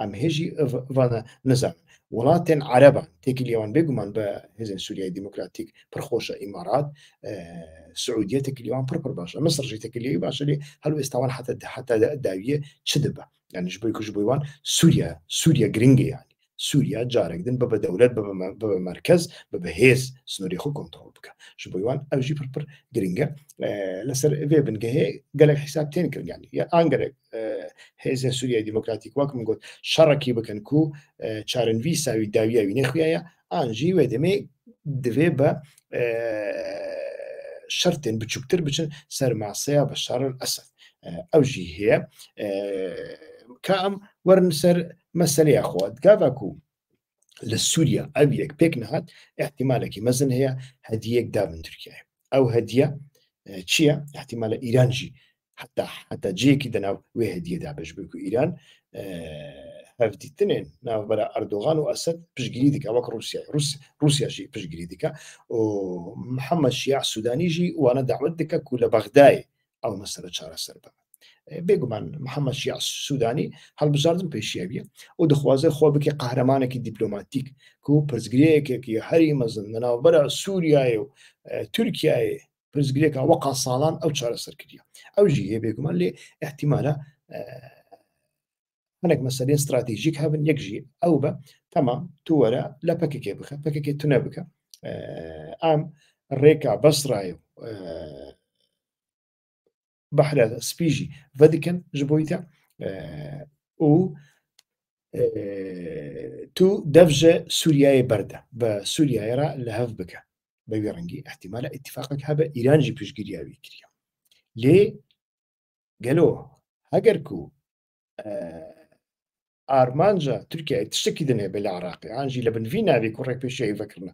ئەم هێژی ڤە نزان وڵاتێن عربان تێکی لێوان بێگومان بە هێزن سووریای دیموکراتیک پرخۆشە ئیمارات آه، سعودیە تەکلیوان پرپڕ باشە مەسرژی تەکلی باشە لێ هەلو ئێستاوان حتی حتا چه دبه یعنی يعني جبوی بۆی کوش سوریه سوریه گرنگه یعنی يعني. سووریا جارێکدن بە بە دەولەت بە مەرکز بە بەهێز سنووری خۆ کۆنتترۆل بکە ش بۆیوان ئەوژی پرپڕ گرنگە لەسەر وێ بنگە هەیە گەلێک حیساب تێنکردیانی یا ئانگەرێک هێزە سووریا دیموکراتیک واکم گوت شەڕکی بکەن و چارنوی ساوی داویاوی نەخویایە ئانژی وێ دەمێ دوێ بە شەرتێن بچووکتر بچن سەرماسەیە بە شارل ئەسد ئەوژی هەیە کە ئەم وەرن سەر مەسلەیە خۆت گاواکو لە سووریا ئەو یەک پێک نەهات احتیمالێکی مەزن هەیە هەدیەک دابن تورکیای ئەو هەدیە چییە احتیمالە ئیرانجی حتا حتا جەیەکی دەناو وێ هەدیەدا بەشبک و ئیران هەفتیتنێن ناوبەر ئەردۆغان و ئەسد پشگیری دیکە وەک رووسیا رووسیاشی پشگیری دیکە محەممەد شیع سوودانیژی وانە داوت دکە کو لە بەغدای ئەو مەسرە چارەسەر بە بێگومان محەممەد شیا سوودانی هەڵبژاردن پێشیاویە و دەخوازە خۆ بکە قهرمانێکی دیپلۆماتیک کو پرزگرەیەکێکی هەری مەزن لەناوبەرە سووریایە و تورکایە پرزگرێکە وەقا ساڵان ئەو چارەسەر کردە ئەو ژی هەیە بێگومان لێ احتیمالە هەنێک مەسەرێن استراتیژیک هەبن یەکژی ئەو بە تەمام تووەرە لە پەکێکێ بخە پەکێکی تونە بکە ئام ڕێکا بەسرای و بحر هذا سبيجي فاتيكان جبويتا آه، او آه، تو دفجة سوريا بردة بسوريا يرى لهف بك بيرنجي احتمال اتفاقك هذا إيران جي بيش بيشجيريا بيكريا لي قالوا هاجركو آه، ارمانجا تركيا تشتكي دنيا بالعراق لە لبن فينا لە بنوی ناوی کوڕێک پێشەی بکردن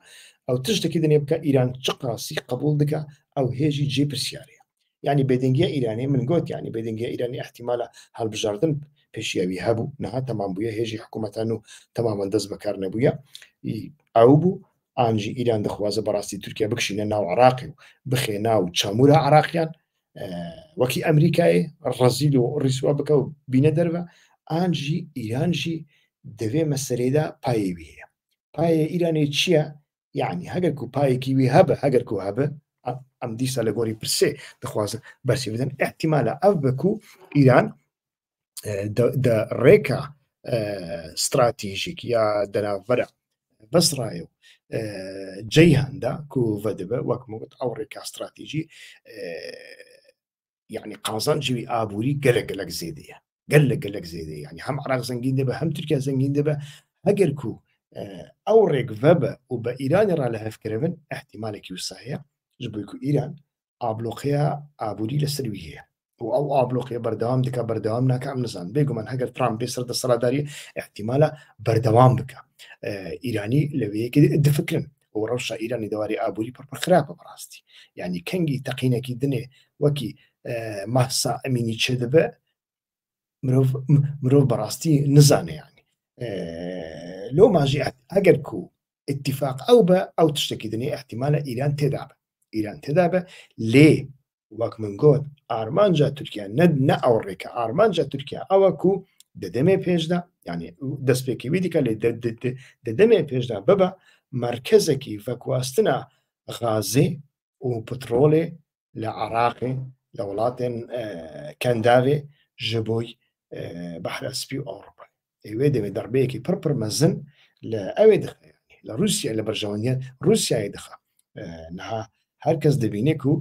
ئەو تشتێکی دنێ بکە ئیران چقاسی قبول دكا او هيجي جي پرسیارە ینی بێدەنگە ایرانی من گوت ینی بێدەنگە ایرانی احتیمالە هەڵبژاردن پێشیاوی هەبوو نەها تەمان بووە هێژی حکوومەتان و تەمامەن دەست بەکار نەبووە ئەو بوو ئانجی ئیران دەخوازە بەڕاستی تورکیا بکشینە ناو عراقی و بخێنا و چامورە عراقیان وەکی ئەمریکای ڕەزیل و ڕیسوا بکە و بینە دەرەوە ئانجی ئیرانجی دەوێ مەسەرێدا پایەوی هەیە پایە ئیرانی چییە؟ یعنی هەگەر و پایەکی وی هەبە هەگەر و هەبە ام ئەم دیسا لە گۆری پرسێ دەخوازن بەرسی بدەن احتیمالە ئەف بەکو ئیران ڕێکە استراتیژیک یا دەناڤەرە بەسڕایە و جەیهاندا کوڤە دەبە وەکمەوت او ڕێکا استراتیژی یعنی قازان جوی ئابووری گەلە گەلک زێدەیە گەل لە گەلک زێدە ینی هم عراق زەنگین دەبە هم تورکیا زەنگین دەبە ئەگەر کو ئەو ڕێک ڤەبە و بە ئیرانی ڕا لە هەفکردن احتیمالێکی وسایە جبويكو إيران أبلوكيا أبودي لسرويه و أو أبلوكيا بردوام دكا بردوام ناكا أم نزان بيقو من هجر ترامب بيسر دا صلاة داري احتمالا بردوام بكا آه، إيراني لويه كده دفكرن و روشا إيراني دواري أبودي بر بخرابة براستي يعني كنجي تقينة كي دني وكي آه، محصا أميني چدبه مروف مروف براستي نزانه يعني آه، لو ماجي اجركو اتفاق او با او تشتكي دني احتمال ايران تدابه ئیران تێدا بە لێ وەک من گۆت ئارمانجا تورکیا نەد نە ئەو ڕێکە ئارمانجا تورکیا ئەوەکو دەدەمێ پێشدا ینی دەستپێکیوی دیکە لێ دەدەمێ پێشدا ببە مرکزێکی ڤەکواستنە غازێ و پترۆلێ لە عراقی لە وڵاتێن کەنداوێ ji بۆی بەحرەسپی ئەوروپا ئێوێ دەوێت دەربەیەکی پڕپڕ مەزن لە ئەوێ دخ لە رووسیا لە بەرژەوەنیە رووسیای دخە نها هەر کەس دەبینێک و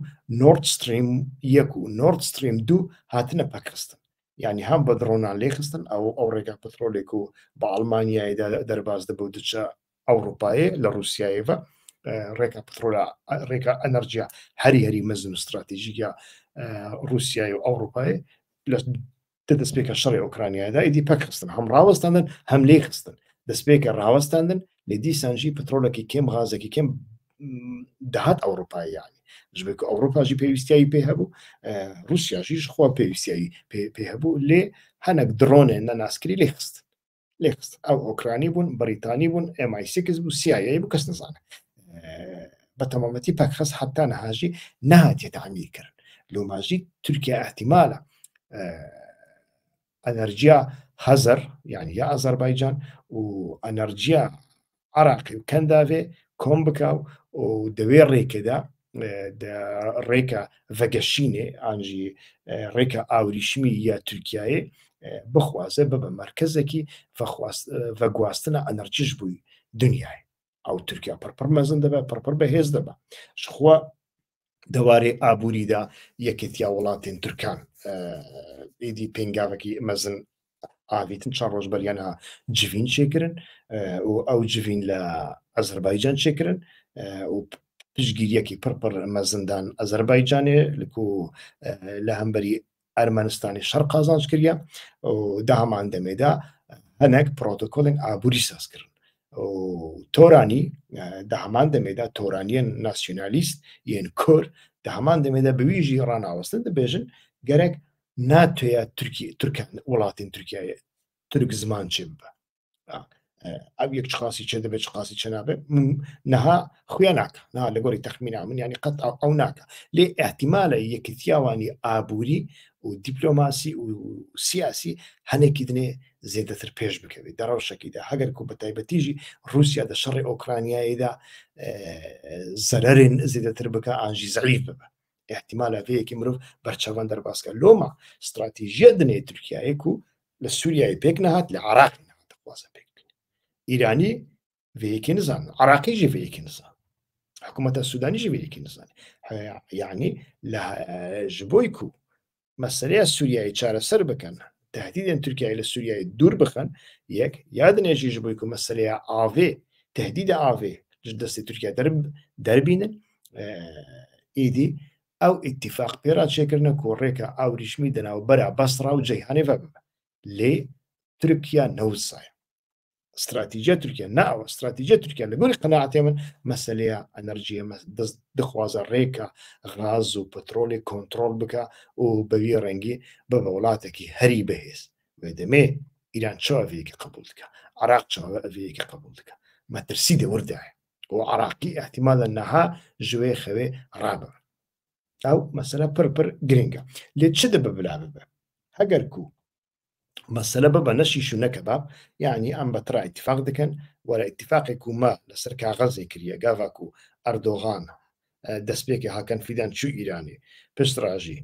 نۆرد ستریم یەک و نۆرد ستریم دوو هاتنە پەکستن ینی هەم بە درۆنان لێخستن ئەو ئەو ڕێگا پترۆلێک و بە ئەلمانیایدا دەرباز دەبوو دچە ئەوروپایە لە رووسایەوە ڕێکا پترۆلا ڕێکا ئەنەرجیا هەری هەری مەزن استراتیژیکە رووسای و ئەوروپای لە دەستپێکە شەڕی ئۆکرانیادا ئیدی پەکستن هەم ڕاوەستاندن هەم لێخستن دەستپێکە ڕاوەستاندن لێ دیسانژی پترۆلەکی کێم غازێکی کێم داهات ئەوروپاییانی ژبێک ئەوروپاژی پێویستایی پێ هەبوو رووسیاژیش خوا پێویستایی پێ هەبوو لێ هەنک درۆنێ نەناسکری لێ خست لێ خست ئەو ئۆکرانی بوون بریتانی بوون ئەمایسکس بوو سیایی بوو کەس نزانە بە تەمەمەتی پەکخەس حتا نەهاژی نهاتێت ئامیر کرد لۆماژی تورکیا احتیمالە ئەنەرجیا هەزر یعنی یا ئازەربایجان و ئەنەرجیا عراقی و کەنداوێ کۆم بکاو و دەوێ ڕێکەدا ڕێکە ڤگەشینێ ئانژی ڕێکە ئاوریشمی یا تورکایە بخوازە بە بە مرکزێکی بە گواستنە ئەنەرجیش بووی دنیای ئەو تورکیا پڕپڕ مەزن دەبە پڕپڕ بەهێز دەبە شخوا دەوارێ ئابووریدا یەکێتیا وڵاتین تورکان ئیدی پێنگاوەکی مەزن ئاویتن چەند ڕۆژ بەریانە جوین شێکردن و ئەو جوین لە ئەزربایجان چێکردن و پشگیریەکی پڕپڕ مەزندان ئەزربایجانێ لەکو لە هەمبەری ئەرمەنستانی شەر قازانش کردە داهامان دەمێدا هەنێک پرۆتۆکۆلین ئابووری سازکردن تۆرانی دامان دەمێدا تۆرانیان ناسیۆنالیست یەن کۆر دامان دەمێدا بەویژی ڕناوەستە دەبێژن گەرەک ناتوێە تورکی تورکان وڵاتین تورکایە ترک زمان چێ بە. ئەو یەک چقاسی چ دەبێت چقاسی چ نابێت نەها خوێن ناکە نا لە گۆری تەخمینا من ینی قەت ئەو ناکە لێ احتیمالە یەکتیاوانی ئابووری و دیپلۆماسی و سیاسی هەنێکی دنێ زیاتر پێش بکەوێت دەڕەوشەکیدا هەگەر و بە تایبەتیژی رووسیا دە شەڕی ئۆکرانیاییدا زەرەرین زیاتر بکە ئاژی زەریف ببە احتیمالە پێیەکی مرۆڤ بەرچەوان دەرباسکە لۆما استراتیژیە دنێ تورکایەک و لە سووریای پێک نەهات لە عراق نهات پێک ایرانی ویکی نزان عراقی جی ویکی نزان حکومت السودانی جی ویکی نزان یعنی جبوی کو مسئله سوریه چاره سر بکن تهدید ترکیه الى سوریه دور بخن یک یاد نیجی جبوی کو مسئله آوه تهدید آوه جدست ترکیه درب دربینن ایدی او اتفاق پیرا چکرنه کو ریکا او رشمی دنا و برا بصره و جیهانی فبه لی ترکیه نوزایه استراتيجيه تركيا نا استراتیجیە تورکیا لە گۆری قەنەعاتێ من مەسلەیە ئەنەرژیە دەست دخوازە غاز و پترۆلی کۆنتترۆل بکە و بەوی ڕەنگی بە بە وڵاتێکی هەری بەهێز دەمێ ئیران چاوەویەکی قبول دکە عراق چاوەویەکی قبول دکە مەترسی دەوردایە و عراقی احتمال انها جوي خوي رابع او مسألة پڕپڕ گرنگە لێ چ ببلا ببلا بلا كو Masala na يعني اتفاق yani ambatra ittifaqdekan, wala ittifaqekuma laserka اتفاق kriya gavaku Erdogan دەستپێکی هاکەن فیدان چو ئیرانی پشتڕژی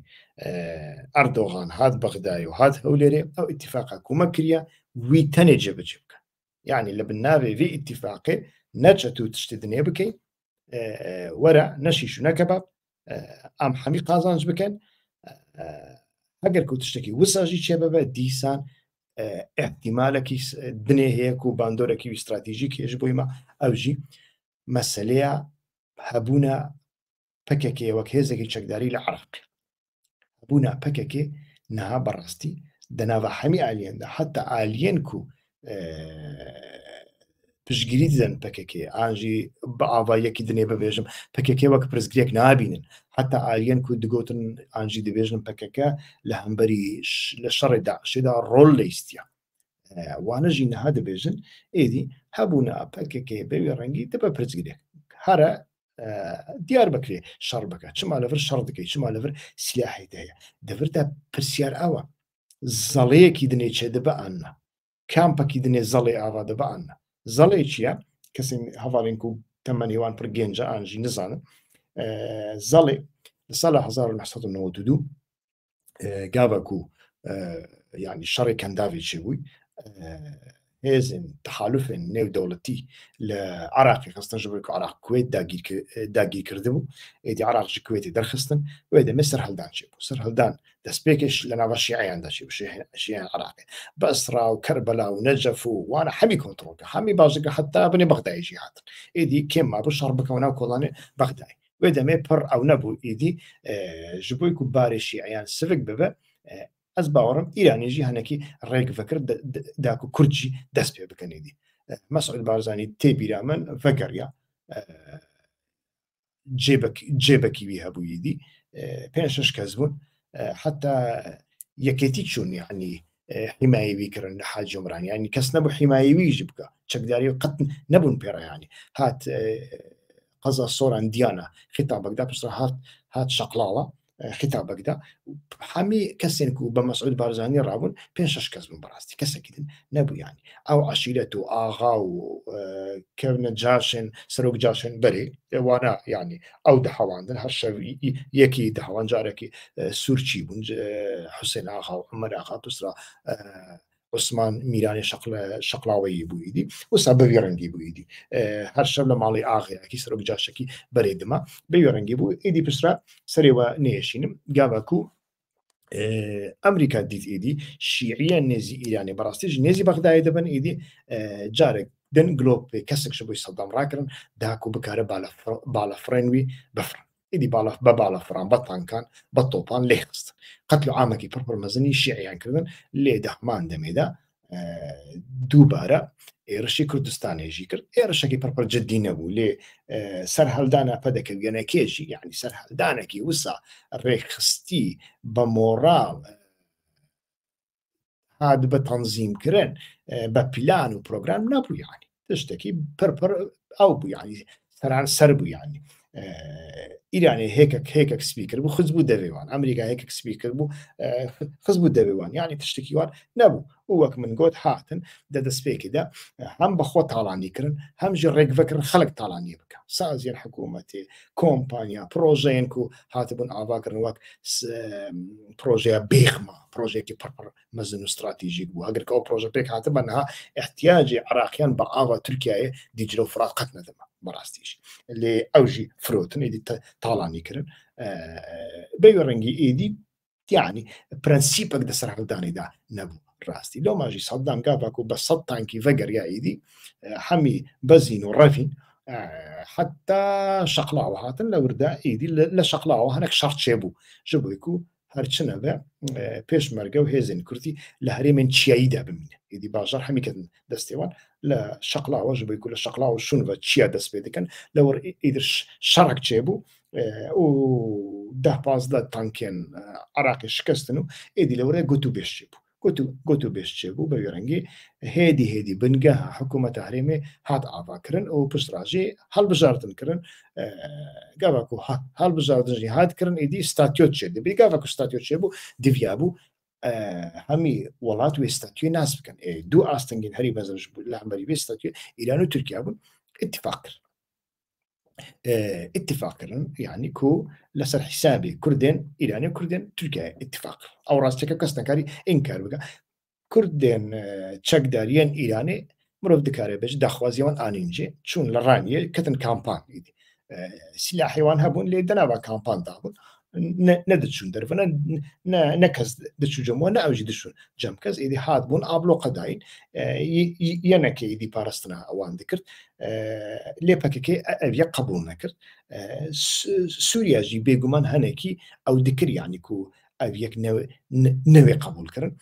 ئەردۆغان هات بەغدای و هات هەولێرێ ئەو اتفاقا کومەکرە وی تەنێ جێبەجێ بکە یعنی يعني لە وی اتفاقێ نەچە و تشتی دنێ بکەین آه، آه، وەرە نەشیشونەکە بە ئەم آه، قازانج بکەن ئەگەر کو تشتێکی وساژی چێبەبە دیسان احتیمالەکی دنێ هەیەک و باندۆرەکی استراتیژی کێش بۆیمە ئەوژی مەسلەیە هەبوونە پەکێکەوەک هێزێکی چەکداری لە عراق هەبوونا پەکێکێ نەها بەڕاستی دەناوە هەمی ئالێندا حتا ئالێن و پشگیری دەن پەکەکێ ئاژی بە ئاوایەکی دنێ بەبێژم پەکەکێ وەک پرسگرێک نابینن حتا ئاریەن کو دگوتن ئاژی دەبێژن پەکەکە لە هەمبەری لە شەڕێدا شێدا ڕۆل لەیستە وانەژی نەها دەبێژن ئێدی هەبوونە پەکەکە بەوی ڕەنگی دەبە پرچگرێک هەرە دیار بکرێ شەڕ بکە چما لەفر شەڕ دەکەی چما لەفر سیاحیت هەیە دەوردا پرسیار ئەوە زەڵەیەکی دنێ چێ دەبەئنا کامپەکی دنێ زەڵێ ئاوا دەبەئنا زەڵێ چییە کەسی هەواڵین و تەمەنیوان پر گەنج ئاژی نزانم zali آه، لصالح هزار المحصد انه دودو جابكو آه، آه، يعني الشري كان دافي شوي هزن تحالف نيو دولتي لعراقي خاصة جبرك عراق كويت داقي داقي كردبو ايدي عراق جي كويتي درخستن ويدا مصر هلدان شيبو سر هلدان دسبيكش لنا الشيعي عندها شيبو شيعي عراقي بصرة وكربلاء ونجف وانا حمي كنترول حمي بازق حتى بني بغداد يجي هذا ايدي كيما بشربك ونا كولاني بغداد او وێ دەمێ پڕ ئەو نەبوو ئیدی ji بۆی از باورم ايراني جي هنكي ريك فكر داكو كرجي ڕێک بەکرد داکو ايدي آه، مسعود بارزاني تي مەسعود بارزانانی تێبیرا من فەگەڕیا جێبەکیوی هەبوویدی پێ شش کەس بوون حتا یەکێتی چوونی عنی حیمایوی کردن لە حال جمرانیانی کەس نەبوو حیمایویژ بکە چەکداری و قەت نەبوون پێڕیانی هات آه، قەزە سۆران دیانە خیتابەکدا پشت هات هات شەقلاڵە خیتابەکدا هەمی کەسێک و بە مەسعود بارزانانی ڕابوون پێ شش کەس من بەڕاستی کەسێکن نەبوویانی ئەو عشیرەت و ئاغا و کەونە جاشن سەرۆک جاشن بەرێ ئێوانە ینی ئەو دەهاواندن هەر شە یەکی داهاوان جارێکی سوورچی بوون حوسێن ئاغا و ئەمەراغا پسرا عوسمان میرانی شقلاوەیی بوویدی وستا بەوی ڕەنگی بوویدی هەر شەو لە ماڵی ئاغیاکی سەرۆک جاشەکی بەرێدما بەوی ڕەنگی بوو ئیدی پشرا سەرێوە نێشینم گاواکو ئەمریکا دیت ئیدی شیعە نێزی ئیرانی بەڕاستیش نێزی بەغدای دەبن ئیدی جارێک دەنگلۆپ کەسێک شە بۆی سەدام ڕاکردن داکو بکارە بالە فرێنوی بفرن إدي بالا ببالا فران بطان كان بطوبان ليخست قتلوا عامكي بربر مزني شيعي شيعيان كردن لي آه، إيرشي دميدا دووبارە ئێرشی کوردستانێژی کرد ئێرشەکی پڕپەر جددی نەبوو لێ آه، سەر هەلدانە پەدەکردگەنەکێژی یعنی يعني سەر هەلدانێکی وسا ڕێکخستی بە مۆراڵ آه، هاد بە تەنزیمکردن بە پیلان و پرۆگرام نەبوو یانی يعني. تشتێکی پڕپەر ئەو بوو یانی يعني، سەران سەر بوو یانی ایرانی هێکک هێکک سپیکرد بوو خز بوو دەوێوان ئەمریکا هێکک سپیکرد بوو خز بوو دەوێوان ینی تشتێکیوان نەبوو و وەک من گۆت هاتن دەدەستپێکیدا هەم بە خۆ تاڵانیکردن هەمژ ڕێکڤەکردن خەڵک تاڵانی بکە سازیر حکوومەتی کۆمپانیا پرۆژەیەنک و هاتبوون ئاواکردن وەک پرۆژەیە بێخمە پرۆژێکی پڕپڕ مەزن و استراتیژیک بوو ئەگەر ئەو پرۆژە پێک هاتە بەەها احتیاجی عراقیان بە ئاوا تورکایە دیجرە و فراتقەت نەدەمە بەڕاستیش لێ ئەوژی فرۆتنی talan jikren. Bejorrengi ايدي يعني برنسيبك دا سرح داني دا نبو راستي لو ماجي صدام بس صدام كي فقر يا ايدي آه، حمي بزين ورفين آه، حتى شقلاو هاتن لو ردا ايدي لا شقلاو وهنك شرط شابو جبو يكو هرچنا آه، با پیش مرگو هزن کردی لهری من چیایی ده بمینه ایدی باجر همی کدن دستیوان لشقلا و جبویکو لشقلا و شون و چیا دست بیدکن لور ایدر شرک چیه بو و ده پازدە تانکێن عراقی شکستن و ئێدی لەورێ گوت و بێشتی بوو گوت و بێشتێ بوو بە وێرەنگی هێدی هێدی بنگە حکوومەت هەرێمێ هات ئاواکردن ئەو پشتراژی هەڵبژاردنکردن گاواکو هەڵبژاردنژی هاتکردن ئیدی ستاتیۆت چێ دەبی گاواکو ستاتیۆ چێ بوو دیویا بوو هەمی وڵات وێستاتیوی ناس بکەن دوو ئاستنگین هەری بەزەش بوو لە هەمەری وێستاتیو ئیران و تورکیا بوون اتفاق کرد اتفاقا يعني كو لسر حسابي كردين ايراني وكردين تركيا اتفاق او راس تشكا كاستنكاري انكار بقى كردين تشك داريان ايراني مروف دكاري بج دخوازي وان انينجي شون لرانيه كتن كامبان سلاحي وان هبون لي دنابا كامبان دابون نەدەچون دەرفە نەکەس دەچوجەمەوە نە ئەوژی دەشون جەم کەس ئیدی هاات بوون ئابلۆ قەداین یەنەکە ئیدی پاراستنا ئەوان دەکرد لێپەکەکەی ئەوە قبول نەکرد سووریاژی بێگومان هەنێکی ئەو دکریانی و ئەو یەک نەوێ قبولکردن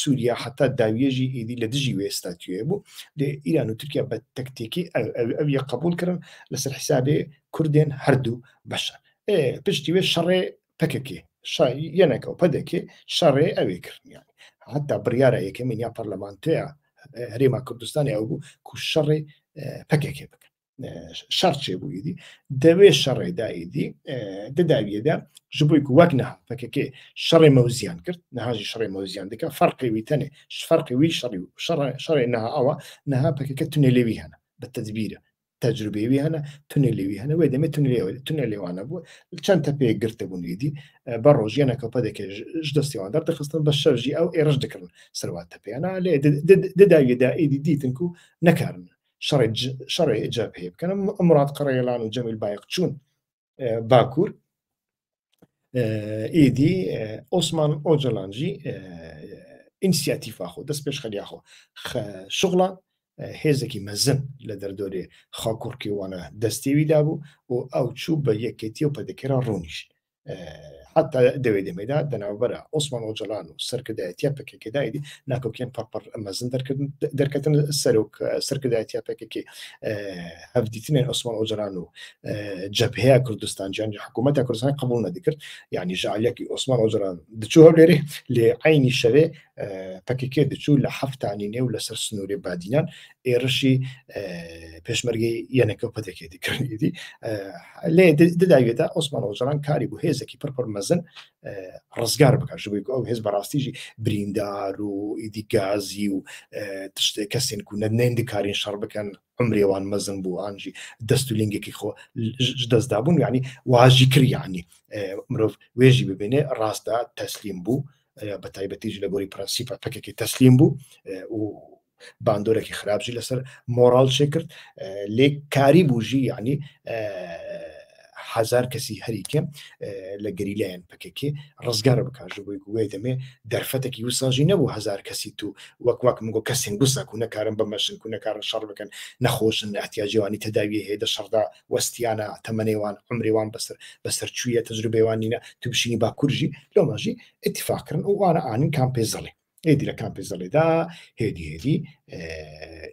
سووریا حتا داویێژی ئیدی لە دژی وێستاتوێ بوو لێ ئیران و تورکیا بە تەکتێکی ئەو یە قبولکردن لەسەر حیسابێ کوردێن هەردوو بەشە پشتی وێ شەڕێ پەکەکێ یەنەکە و پەدەکێ شەڕێ ئەوێ کردنیان حتا بریارە یەکەمین یا پەرلەمانتەیە هەرێما کوردستانی ئەو بوو کو شەڕێ پەکێکێ بکەن شەرچێ بوویدی دەوێ شەڕێدایدی دەداویەدا ژبووی وەک نە پەکەکێ شەڕێ مەوزیان کرد نەهاژی شەڕێ مەوزیان دکە فەرقی وی تەنێ فەرقی وی شەڕی شەڕێ نەها ئەوە نەها پەکەکە تونێ لێوی هەنا بە تەدبیرە تەجربێوی هەنا تونێلێوی هەنە وێ دەمێت تونێ لێوانە بوو چەند تە پێ گرتەبوون ویدی بە ڕۆژیانە کەپە دەکەش دەستیوان دەردەخستن بە شەرژی ئەو ئێرش دەکردن سەروات تەپیانە لێ دەداویدا ئیدی دیتن و نەکارن شەڕێ ئجاب هەیە بکەن ئەمرات قڕێلان و جەمیل بایق چوون باکوور ئیدی ئۆسمان ئۆجلانجی ئینسیاتیفاخۆ دەست پێش خەلیاخۆ شغڵان هێزێکی مەزن لە دەردۆرێ خاکوڕکی وانە دەستێویدا بوو و ئەو چوو بە یەکێتی و پەدەکێرا ڕوونیش حتا دەوێت دەمەدا دەناوبەرە ئۆسمان ئۆجلان و سەرکردایەتە پکێکدایدی ناکەکیان پاپەر مەزن دەرکردن سەرۆک سەرکردایەتە پکێکی هەفتیتنێن ئۆسمان ئۆجلان و جەبهەیە کوردستان جیانی حکوومەتە کوردستان قبول نەدەکرد یعنی ژعالەکی ئۆسمان ئۆجلان دچوو هەولێری لێ عینی شەوێ پەکیکێ دەچوو لە هەفتانینێ و لەسەر سنووری بادینان ئێرشی پێشمەرگی یەنەکە پەتەکێتیکردی لێ دەداوێتە ئۆسمان ئۆژەران کاری بوو هێزێکی پڕپڕ مەزن ڕزگار بکشبووی ئەو هێز بەڕاستیژی بریندار و ئیدی گازی و کەسێن کوونە نێندکارین شەڕ بکەن عمرێوان مەزن بوو ئاژی دەست و لنگێکی خۆ دەستدابوون ینی واژی کریانی مرۆڤ وێژی ببێنێ ڕاستدا تەسلیم بوو بە تایبەتیژ لە بۆری پرەنسیپە پەکێکی تەسلیم بوو و باندۆرەی خراپژی لەسەر مۆرال شێ کرد لێک کاری بوژی ینی هزار کەسی هەریکە لە گەریلایەن پکەکێ ڕزگارە بکژبووی گوێ دەمێ دەرفەتێکی وساژی نەبوو هزار کەسی تو وەکواک مگۆ کەسین گوساکو نەکارم بەمەشن کو نەکارن شەڕ بکەن نەخۆشن ئەتیاجیوانی تەداوی هەیە دە شەردا وەستیانە تەمەێوان عمرێوان بەسەر بەسەر چویە تەجروبێوان نینە تو بشینی باکوورژی لۆماژی اتفاکردن ئەووانە ئاین کام پێزەڵێ ئێدی لە کامپێزەڵێدا هێدی هێدی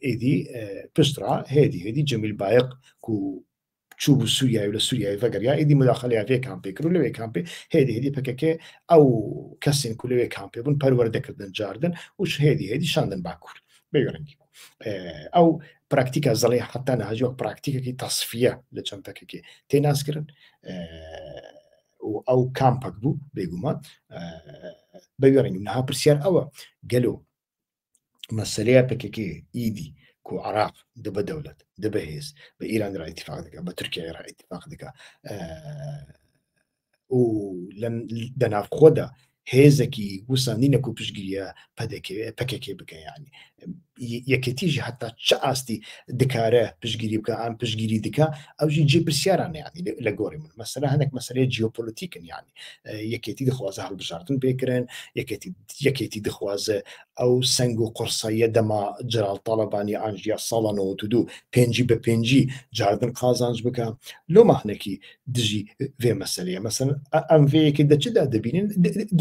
ئێدی پشترا هێدی هێدی جەمیل بایق و چوب و سووریایی لە سووریایی ڤگەریا ئیدی مداخلەیاێ کامپی کرد لەوێ کامپی هێدی هێدی پکەکێ ئەو کەسین کو لەوێ کامپی بوون پەروەردەکردن جاردن وش هێدی هێدی شاندن باکوور بێگەرنگی ئەو پراکتیکە زەڵێ حتا نەهاجیوە پراکتیکەکی تەصفە لە چەندەکەکی تێناسکردن ئەو کامپەک بوو بێگومان بەگەڕنگ نها پرسیار ئەوە گەلو مەسلەیە پکەکێ ئیدی كو عراق دبا دولة دبا هيس بە ئیران را اتفاق دکە بە تورکیا را اتفاق دکە آه، و دەناافخۆدا هێزێکی وسانی نەکو پشگیریە پەکێکێ بکە يعني یەکێتیژی حتا چه ئاستی دکارە پشگیری بکە ئەم پشگیری دکە ئەوژی جێ پرسیاران ینی لە گۆری من مەسەر هەندێک مەسەرەیە جیۆپۆلیتیکن ینی یەکێتی دخوازە هەڵبژارتن پێکرێن یەکێتی دخوازە ئەو سنگ و قرسایە دەما جرال تاالبانی ئاژیا ساڵانەوە تو دوو پێنجی بە پێنجی جاردن قازانج بکە لۆ ماهنێکی دژی وێ مەسەرەیە مەسن ئەم وەیەکی دەچدا دەبین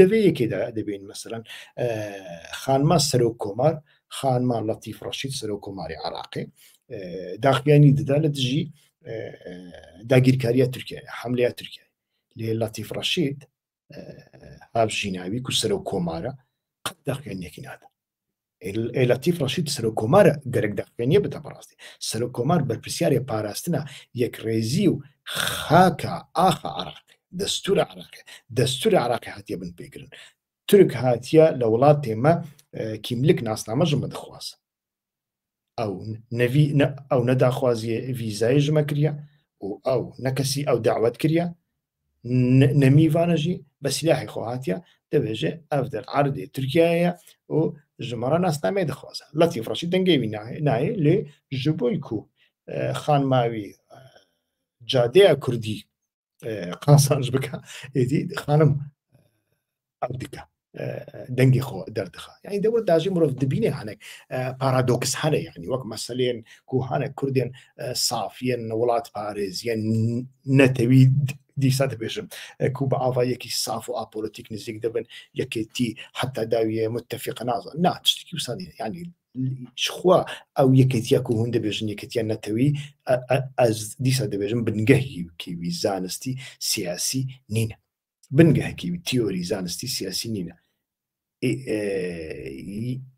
دەوێ یەکێدا دەبین مەسەرەن خانما سەر و کۆمار خانمان لطیف ڕەشید سەرۆکۆماری عراقی اه، داخبیانی ددا لە دژی اه، اه، داگیرکاریە تورکیا حملەیە تورکیا لێ لەتیف ڕەشید هاژیناوی کو سەر و کۆمارە قەت داخوێنێکی نادا ئەلەتیف ڕەشید سەر و کۆمارە گەرەک داخوێنیە بتە بەڕاستی بتا براستي کۆمار بەرپسیارێ بربسياري باراستنا يك ريزيو خاكا آخا عراقي دستور عراقي دستور عراقي هاتي بن پێگرن ترک هاتیە لە وڵات تێمە کیملک ناسنامە ژمە دەخوازە ئەو نەوی ئەو نەداخوازیە ویزای ژمەکرە و ئەو نەکەسی ئەو داوت کرە نەمیوانەژی بە سیلاحی خۆهاتە دەبێژێ ئەف دەر عردێ تورکایە و ژمارە ناسنامێ دەخوازە لەتی فڕشی دەنگێوی نایە لێ ژ بۆی کو خانماوی جادەیە کوردی قاسانج بکە ئێدی خانم ئەو دیکە آه، دنگی خو خۆ دەردخە یعنی دو تا جیم دەور داژی مرۆڤ دبینێ هەنێک آه، پارادۆکس هەنێ ینی وەک مەسەلێن کوهانە کوردێن آه، سافیەن وڵات پارێزیە نەتەوی دیسا بیشم کو با ئاوا یکی صاف و آپولیتیک نزدیک دبن یکی ئاپۆلتیک نزیک دەبن یەکێتی حتا داویە متتەفیق نازە ناتشتێکی وسانی ینی خوا ئەو یەکێتیە و هون دەبێژن یەکەتیان نەتەوی ئەز دیسا بیشم بنگهی کیوی زانستی سیاسی بنگه کی تیۆری زانستی سیاسی نینە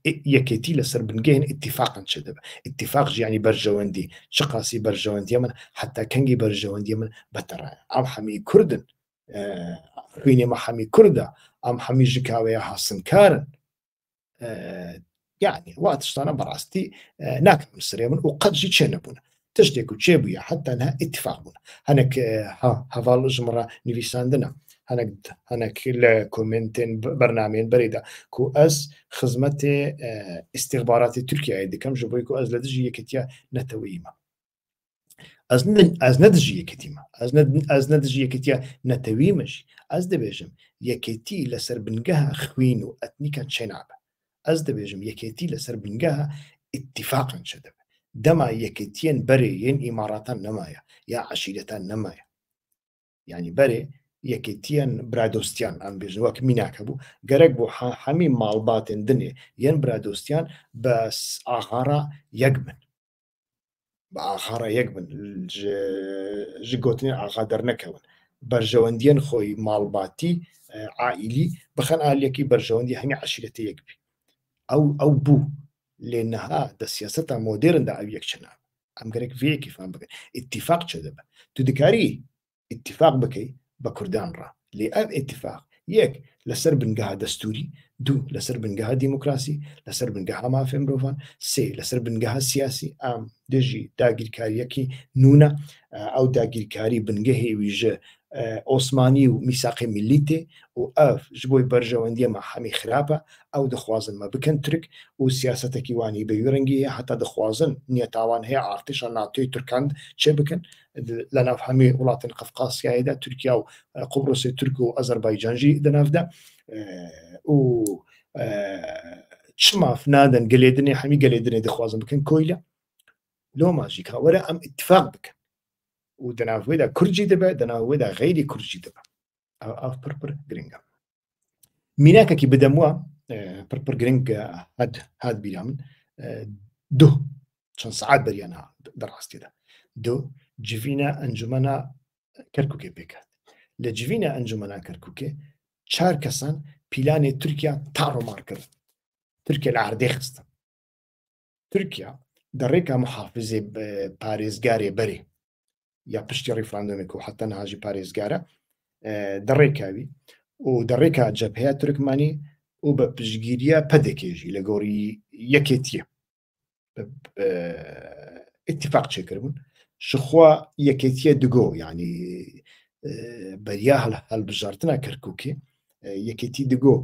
يكتي آه، لسر بنجين اتفاقا شدبا اتفاق يعني برجواندي شقاسي برجواند يمن حتى كنجي برجواند يمن بترى ام حمي كردن آه، كين ما حمي كردا ام حمي جكاوي حسن كارن آه، يعني وقت شطانا براستي ناك مصر يمن وقد جي تشنبونا تشديكو تشيبويا حتى انها اتفاق بونا هنك ها هفالو جمرا نيفيساندنا هەنك هەنکی لە کومنتێن بەرنمێن بەریدا کو ئەس خزمەتێ آه، استیغباراتی تورکیای دیکەم ji بۆی کو ئەس لە دژی یەکەتیە از ئەس نەدژی یەکەتیمە ئەس نەدژی یەکەتیە نەتەویمەش ئەس دەبێژم از لەسەر يكتي لسر بنجها ئەتنیکە چێنابە ئەس از یەکێتی يكتي لسر بنجها اتفاقا شدب دما يكتيين بەرێ یەن ئیماراتان نەمایە یا عشیرەتان نەمایە ینی يعني یەکێتیان برادۆستیان ئەمبێژن وەک میناکە بوو گەرەک بۆ هەمی ماڵباتێن دنێ یەن برادۆستیان بە ئاغارا یەک من بە ئاخارە یەک بن ژ گوتنی ئاغا دەرنەکەون بەرژەوەندیان خۆی ماڵباتی عائلی بخەن ئالەکی بەرژەوەندی هەمی عشرەتی یەکبی ئەو ئەو بوو لێ نەها دە سیاستە مۆدێرندا ئەو یەک چنا ئەم گەرەك ڤێکی فان بگەن ئاتفاق چ دەبە تو دکاری اتفاق بکەی بە کوردان ڕا لێ ئەم ئاتفاق یەک لەسەر بنگها دەستوری دوو لەسەر بنگها دیموکراسی لەسەر بنگها مافێ مرۆڤان سێ لەسەر بنگها سیاسی ئام دژی داگیرکاریەکی نونە ئەو داگیرکاری بنگە هێویژە ئۆسمانی و میساقی میلیتێ و ئەف ji بۆی بەرژەوەندیەمە هەمی خراپە ئەو دەخوازنمە بکەن ترک و سیاستێکی وانی بەویرەنگی هەتا دەخوازن نیە تاوان هەیە ئارتیشە ناتۆی تورکاند چێ بکەن لە ناوهەمێ وڵاتن قفقاسیایدا تورکیا و آه، قوبرۆسی تورک و ئەزەربایجانجی دەناافدا آه، و چ آه، ماف نادەن گەلێدنێ هەمی گەلێدنێ بكن كويلة لو ما جيك ورا أم اتفاق بك بکەن و دەناوێدا کورجی دەبێت دەناوێدا غیری کورجی دەبە ئاف پرپر گرنگە میناکەکی بدەموە پرپر گرنگ هەد هاد بیرا من دوو چەند سعات بەریانە دەڕاستیدا دو جڤینە ئەنجومەنا کەرککێ پێکات لە جوینە ئەنجومەنا کەرککێ چار کەسان پیلانێ تورکیا تا ڕۆمار کرد تورکیا لە عردێ خستن تورکیا دەڕێکا محافزێ پارێزگارێ بەرێ یا پشتی ڕیفراندۆمێک و حتە نهاژی پارێزگارە دەڕێکاوی و دەڕێکا جەبهەیە ترکمانی و بە پشگیریە پەدەکێژی لە گۆری یەکێتیە اتفاق چێکردبوون شخوا یەکێتیە دگۆ ینی بەریا هەڵبژاردنە کەرککی یەکێتی دگۆ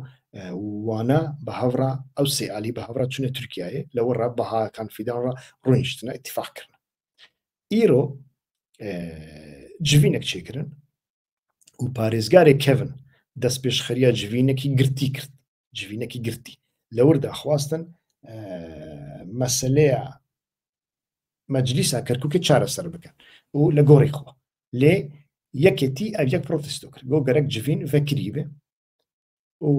وانە بە هەورا ئەو سێعالی بە هەورا چونە تورکایە لەوە ڕە بەها کانفیدانڕە ڕۆنیشتنە اتفاقکردن ئیرۆ جوینێک چێکردن و پارێزگارێک کەون دەست پێشخەریا جوینێکی گرتی کرد جوینێکی گرتی لەورداخواستن مەسلەیە مەجلیسا کەرککە چارەسەر بکەن و لە گۆڕی خۆ لێ یەکێتی ئەو یەک پرۆتستۆ کرد بۆ گەرەک جوین ڤەکری بێ و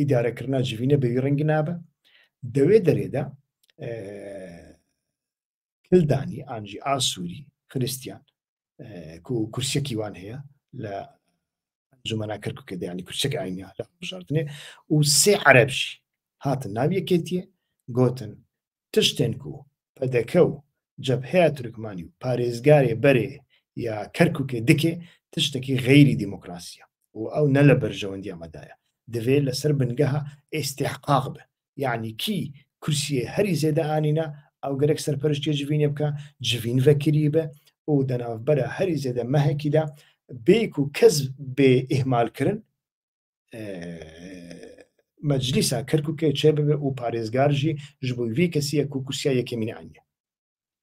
ئیدارەکردنا جوینە بەوی ڕەنگی نابە دەوێ دەرێدا کلدانی ئانجی ئاسووری خستیان کورسەکی وان هەیە لە جمەنا کردکە دەیانی کوچەک ئاینیا لە بژاردنێ و سێ عەرەبشی هاتن ناویەکێتیە گوتن تشتێن و پەدەکە و جەبهەیە ترکمانی و پارێزگارێ بەرێ یا کەرککێ دکێ تشتێکی غەیری دیموکراسیە و ئەو نە لە بەرژەوەندی ئەمەدایە دەوێت لەسەر بنگەها ئێستحقاق بە یعنی کی کورسیە هەری زێدە ئاینە ئەو گەرەك سەرپەرشتێ جوینێ بکە جوین ڤەکری بە و دەناوبەرە هەری زێدە مەهەکیدا بێک و کەس بێ ئێمالکردن مەجلیسا کەرککێ چێ ببێ و پارێزگارژی ژ بۆ وی کەسیە و کورسیا یەکەمینانە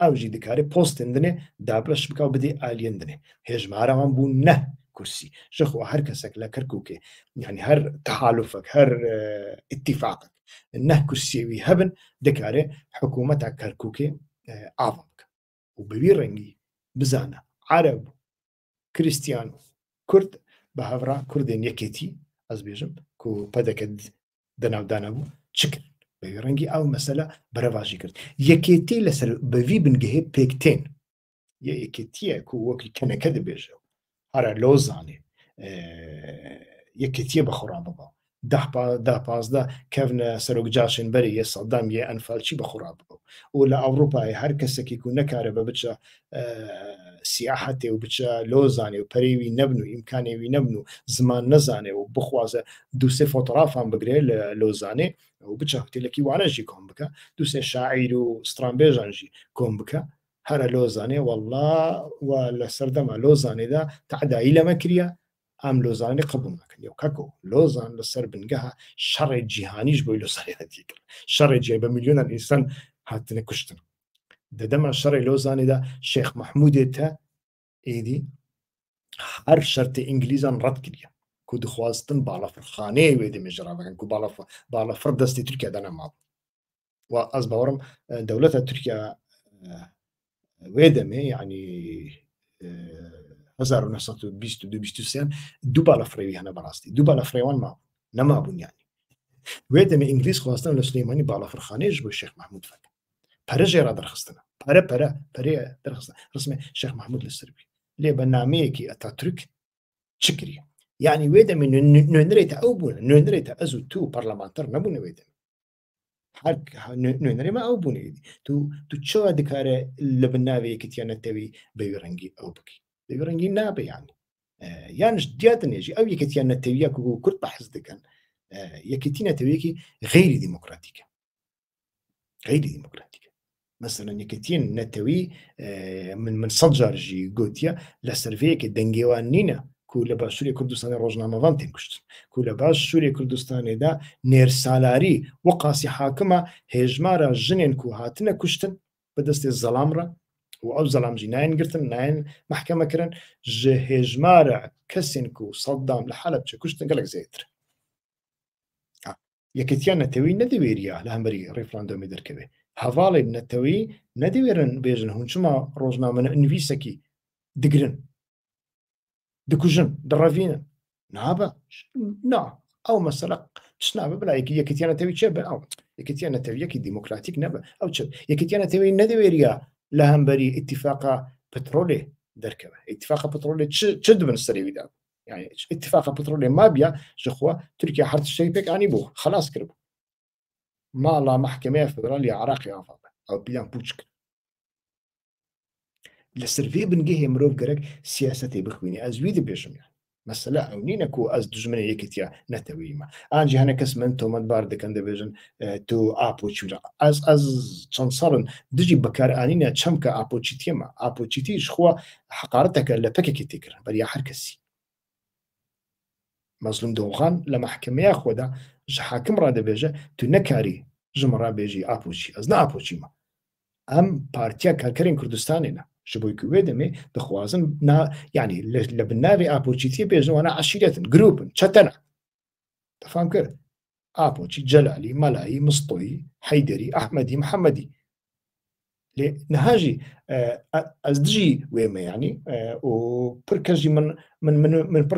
ئەو ژی دەکارێت پۆستێندنێ دابش بکە و بدەی ئالێندنێ هێژماراوان بوو نە کورسی ژەخوا هەر کەسێک لە کەرکووکێ ینی هەر تەحالوفەك هەر اتیفاقک نە کورسیەوی هەبن دەکارێت حکوومەت تا کەرکووکێ ئاوە بکە و بەوی ڕەنگی بزانە عرب کریسیان و کورد بە هەورا کوردێن یەکێتی ئەس بێژم و پەدەکە دەناودانە بوو چکرد بەوی ڕەنگی ئەو مەسەلا بەرەواژی کرد یەکێتی لەسەر بەوی بنگەهێ پێکتێن یەکێتیە و وەکی کەنەکە دەبێژە هەرە لۆزانێ یەکێتیە بە خۆران بەڵاو داپازدا کەونە سەرۆک جاشێنبەری یە سەدام یە ئەنفالچی بەخورا بوو و لە ئەوروپای هەر کەسێکی و نەکارە بە بچە سیاحەتێ و بچە لۆزانێ و پەریوی نەبن و ئیمکانێوی نەبن و زمان نەزانێ و بخوازە دوسێ فۆتۆرافان بگرێ لە لۆزانێ و بچە هەتێلەکی وانەژی کۆم بکە دوسێ شاعیر و سترانبێژانژی کۆم بکە هەرە لۆزانێ وله لە سەردەما لۆزانێدا تعدایی لەمە کریە ام لوزانی قبول نکەن و کەکە و لۆزان لەسەر بنگەها شەڕێ جیهانیش بۆی لۆزانەتی کرد شەڕێ جێ بە میلیۆنە ئینسان هاتنە کوشتن دەدەمە شەڕێ لۆزانیدا شێخ مححمودێتە ئیدی هەر شەرتە ئینگلیزان ڕەت کردە کو دخواستن باڵەفرخانەیە وێ دەمێژراەکەن و دستی دەستی تورکیا دەنەماڵ و از باورم دولت تورکیا اه، وێ یعنی ینی اه، 1923-یان دووبار لە فرەوی هەنە بەڕاستی دوو بالا فرێوان ماوە نەمابوونیانی وێ دەمە ئینگلیس خواستن لە سلەیمانی بالافرخانێش بۆ شێخ محمود فەکە پەرە ژێرا دەرخستنە پەرە پەرە پەرێ دەرخستن ڕسمێ شێخ محمود لە سربی لێ بە نامەیەکی ئەتاترک چکری یعنی وێ دەمە نوێنرێتە ئەو بوون نوێنرێتە ئەز و تو پەرلەمانتەر نەبوونەوەی دەمە نوێنەرێمە ئەو بوونێ تو تو چۆ دکارە لە بناوەیەکی تیانەتەوی بەوی ڕەنگی ئەو بکی دەبێ ڕەنگی نابیان یانش دیاتە نێژی ئەو یەکەتیان نەتەویە و کورد بەحز دەکەن یەکەتی نەتەوەیەکی غیری دیموکراتیکە غیری دیموکراتیکە مەسەرەن یەکەتیان نەتەوی من من سەد جارژی گوتیە لە سرڤەیەکی دەنگێوان نینە کو لە باش سووری کوردستانی ڕۆژنامەوان تێن کوشتن کو لە باش سووری کوردستانێدا نێرسالاری وە قاسی حاکمە هێژمارە ژنێن و هاتنە کوشتن بەدەستی زەلامڕە وأوزلام جناين قرتن ناين محكمة كرن جهج مارع كسنكو صدام لحلب شو كشتن قالك زيتر آه، يا كتيان نتوي ندويريا لهمري ريفلاندو ميدر كبه هفالي نتوي ندويرن بيجن هون شما روزنا من انفيسكي دجرن دكوجن درافين نابا نا او مسألة تشنابا بلا يا كتيان نتوي شبه او يا كتيان نتوي يكي ديمقراطيك نابا او شبه يا كتيان نتوي ندويريا لهم بري اتفاق بترولي دركبه اتفاق بترولي شد من السريع السري يعني اتفاق بترولي ما بيا شخوة تركيا حرت الشيبك يعني بو خلاص كربو ما لا محكمة فدرالية عراقية عفاق او بيان بوشك لسرفي بنجيه مروف قرق سياسة بخويني ازويد بيشم مثلا مەسەلا ئەو نینەکو ئەس دژمنە یەکتیا نەتەویمە ئاجی هەنە کس من تو تو من بار تۆمەندبار دەکەن دەبێژن اه، تۆ ئاپۆچورا ئەس ئەس چەند سەڕن دژی بەکارانینە چەم کە ئاپۆچیتیێمە تیش خوا که حقارەتەکە لە پەکێکی تێکرا بەریا هەر کەسی مەزلوم دۆغان لە خودا ج حاکم را ڕدەبێژە تو نەکاری ژمە ڕابێژی ئاپۆچی ئەس ما هم پارتیا کردستانی نه يعني کوێ دەمێ دەخوازن ینی لە بناوی ئاپۆچیتیە بێژنەوەنا عشیرەتن تفهم كر أبو کرد جلالي ملاي مصطوي حيدري أحمدي محمدي لي نهاجي أزدجي ويما يعني و بركاجي من من من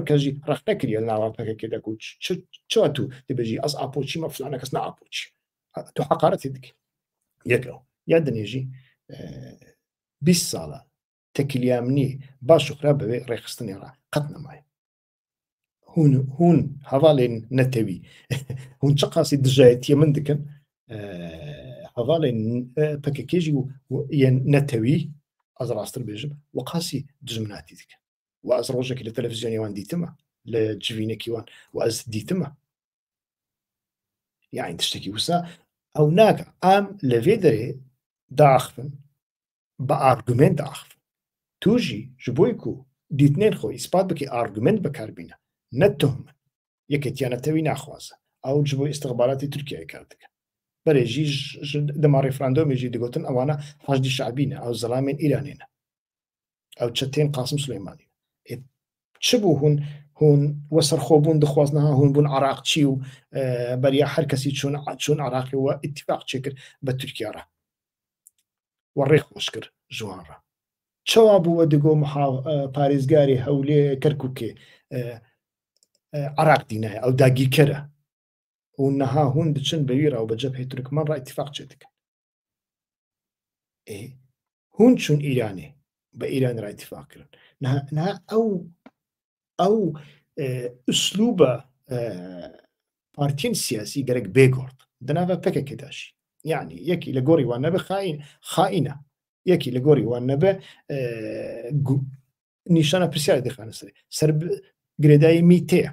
شو تو تبجي دەکو أبو و ما ئەس ئاپۆچی مەفلانە کەس ناپۆچی تۆ حقارەتی دکی یەکەوە یا دنێژی 20 ساڵە تەکیلیامنی باش و به بەوێ ڕێخستنیێرا قط نمای هون هون هەواڵێن نەتەوی [laughs] هون چ قاسی دجایتی من دکەن هەواڵێن پەکەکێژی و یه نەتەوی از ڕاستتر بێژم و قاسی دژمناتی دکن و از ئەس ڕۆژێکی لە تەلەڤزیۆنیوان دیتمە لە جوینەکیوان و از دیتمە یعنی يعني تشتکی وسا ئەو ناکە ئام لەوێ دەرێ بارگومنت اخف توجی جبوی کو دیتنین خو اثبات بکی ارگومنت بکار بینه نه تهمه یەکێکیانە تەوی ناخوازە ئەو ج بۆ ئێستغباراتی تورکیای کاردەکە بەێژی دەماڕی فراندۆمێژی دەگوتن ئەوانە حەشدی شعبینە ئەو زەلامێن ئیرانێنە او چتین قاسم سلیمانی چبو هون هون وە خوبون دخوازنا هون بون عراق چیو بریا هەر کسی چون چون عراقی و اتفاق چێکرد بە تورکیارە وەڕێک خۆشکرد ژوانڕە چاوا بووە دەگۆ پارێزگاری هەولێ کەرککێ عراق دینایە ئەو داگیرکەرە و نەها هون بچن بەویرا و بەجە پێی ترکمان ڕای اتفاق چێ اي هون چون ايراني با ايران را اتفاق کردن نها نها او ئەو ئسلوبە پارتین سیاسی گەرەک بێگۆرد دەناوە پەکەکێ كداشي یعنی یەکی لە گۆری وان نەبە خاین خاینە یەکی لە گۆری وان نەبە نیشانە پرسیار دەخانە سەر سەر گرێدایی می تەیە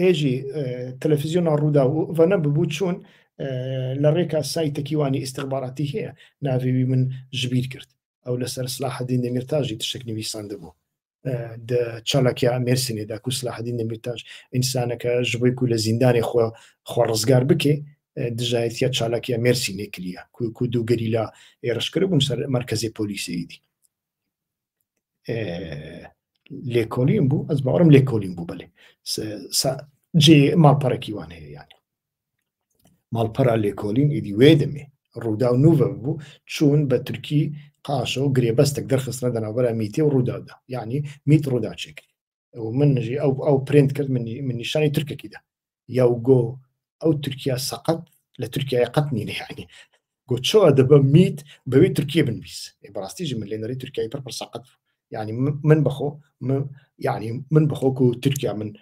هێژی تەلەفیزیۆنا ڕوودا وەنە ببوو چۆن لە ڕێکا سایتەکیوانی ئستقباراتی هەیە ناوێوی من ژبیر کرد ئەو لەسەر سلاحدین نەمیرتاژی تشکنیویسان دەبوو چالاکیا مێرسێدا کو سلاحدین نەمیرتاژ ئینسانەکە ژبوی و لە زیندانی خۆ خۆ ڕزگار بکێ دژایەتە چالاکیە مەرسی نێکریە کوکو دووگەری لە ئێرشکرە بوون سەر مرکزی پۆلیسیدی لێکۆلیم بوو ئەس باوەڕم لێکۆلیم بوو بەێ جێ ماڵپەرەکی وان هەیە یانی ماڵپەرا لێکۆلین ئیدی وێ دەمێ ڕوودا و نوڤە بوو چوون بە تورکی قاشە و گرێبەستێک دەرخستنە دەناوبەرە میتێ و ڕوودادا ینی میت ڕووداچێک من نژی ئەو ئەو پرند کرد منی من نیشانی ترکێکیدا یاو گۆ او تركيا سقط لتركيا يقطني يعني قلت شو هذا بميت بويت تركيا بنبيس إيه، براستي جي من لينري تركيا يبر سقط يعني من بخو من يعني من بخو كو تركيا من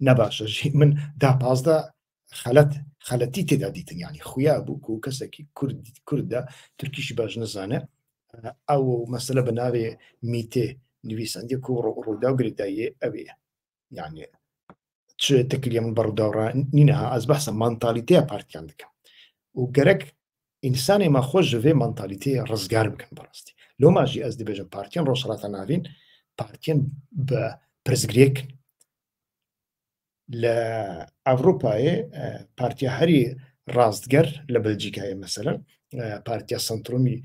نباش [laughs] من دا بازدا خلت خلتي تداديت يعني خويا كو كساكي كرد كردا تركي شي باج نزانه آه، او مساله بناري ميتي نبيس عندي كو رودا غريداي ابي يعني تکریم بەڕووداڕ نینەها ئەس بەسە مانتالیتەیە پارتیان دەکەم و گەرەک ئینسان ئێمە خۆش بێ مانتالیتی ڕزگار بکەن بەڕاستی لۆماژی ئەس دەبێژە پارتیان ڕۆژڕاتە ناوین پارتیان بە پرزگرێک لە ئەوروپایە پارتیا هەری ڕاستگەر لە بەلجیکایە مەسەرەن پارتیا سنترومی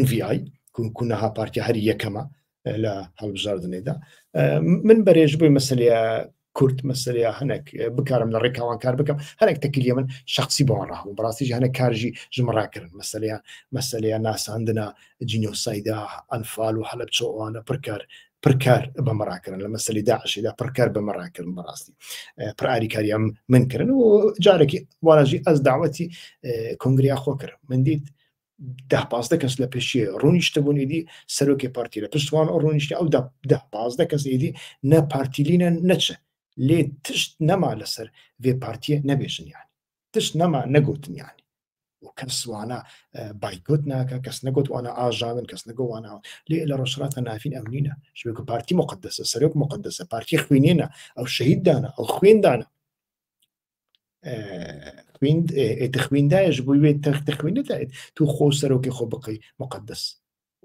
NVI کوونەها پارتیا هەری یەکەمە لە هەڵبژاردنێدا آه، من بەرێژبووی مسلیا کورت مەسلیا هەنێک بکارم بكار ڕێکاوان کار بکەم هەرێک تەکلیە من براسي جي هناك كارجي هەنە کارژی مثلا مەسلیا مەسلیا ناساندنا جینۆسایدا ئەنفال و هەلب چۆوانە پرکار پرکار بەمەراکردن لە مەسلی داعشیدا پرکار بەمەراکردن بركار بمراكر منکردن و جارێکی منكر وجاركي وراجي کنگریا دعوتي کرد آه، من دیت ده پازدە کەس لە پێشی ڕوونیشتە بوون ئیدی سەرۆکی پارتی لە پشتوان ڕوونیشتە ئەو ده پازدە کەس ئیدی نە پارتیلینە نەچە لێ تشت نەما لەسەر وێ پارتیە نەبێژنیانی تشت نەما نەگوتنیانی و کەس وانە بایگوت ناکە کەس نەگوت وانە ئاژاون کەس نەگەوانەوە لێ لە ڕۆژراتە نافین ئەم نینە شوێک پارتی مقدسە سەرۆک مقدسە پارتی خوێنێنە ئەو شەهیددانە ئەو خوێندانە خوند تخویندایش بووێ تەختەخوێنێت تو خۆ سەرۆکی خۆ بقی مقدس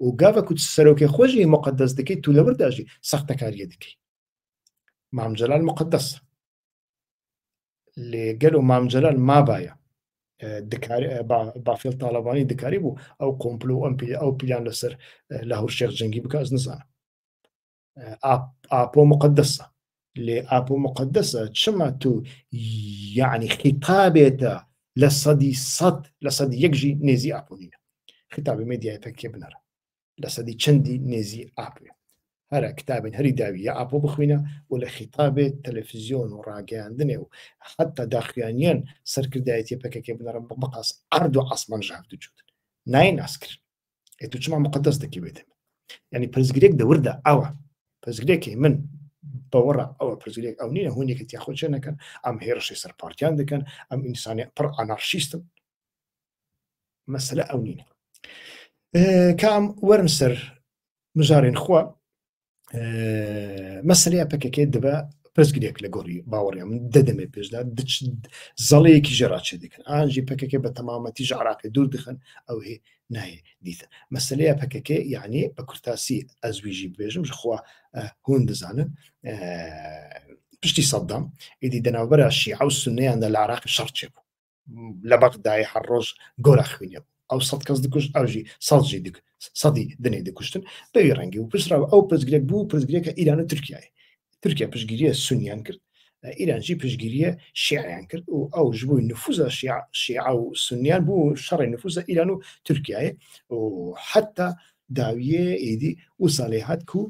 و گاوە کوچ سەرۆکی خۆشی مقدس دەکەیت تو لەورداژی سەختەکاریە دەکەی مامجلال مقدس لێگەل و مامجلال مابایە بافێڵ تاالبانی دکاری بوو ئەو کۆمپلو ئەم ئەو پیلان لەسەر لە هەور شێخ جەنگی بکە ئەس نزانە ئاپۆ مقدسە لابو مقدسه تو يعني خطابته لصدي صد لصدي يكجي نزي ابونيه خطاب ميديا تكي بنر لصدي تشندي نزي ابو هر كتاب هري داوي يا ابو بخوينا ولا خطاب تلفزيون وراقي عندنا حتى داخيانيان سر كردايت يبكا كي بنر مقاس عرض عصمان جهف دجود ناين اسكر اتو تشمع مقدس دكي بيتم يعني برزغريك دورده اوا برزغريك من او ئەوە پرزیلێک ئەو نیە هوونێکە تیاخۆچە نەکەن ئەم هێرشی سەرپارتیان دەکەن ئەم ئینسانە پڕ ئانارشیستن مەسلە ئەو نینە کام وەرم سەر مژارێن خوا مەسلەیە پەکەکێت دەبە پرسگرێک لە گۆری باوەڕێ من دەدەمێ پێشدا زەڵەیەکی ژێراچێ دەکەن ئاژی پکەکە بە تەمامەتی ژعراقی دوور دخن ئەو هێ نایە دیتە مەسلەیە پکەکە یعنی بە کورتاسی ئەزویژی بێژم خوا هون دەزانن پشتی سەددام ئیدی دەناوبەرە شیعە و سنەیان لە لاراق شەرچێ بوو لە بەقدای هەر ڕۆژ گۆرە خوێنە بوو ئەو سەد کەس دکوشت ئەوژی ساڵژی سەدی دنێ دەکوشتن بەوی ڕەنگی و پرسرا ئەو پرسگرێک بوو پرسگرێکە ئیران و تورکایە تورکیا پشگیریە سونیان کرد ئیرانجی پشگیریە شیعیان کرد و ئەو ژ بووی نفوزە شیع و سنیان بوو شەڕی نفوزە ئیران و تورکایە و حتا داویە ئیدی و ساڵێ هات و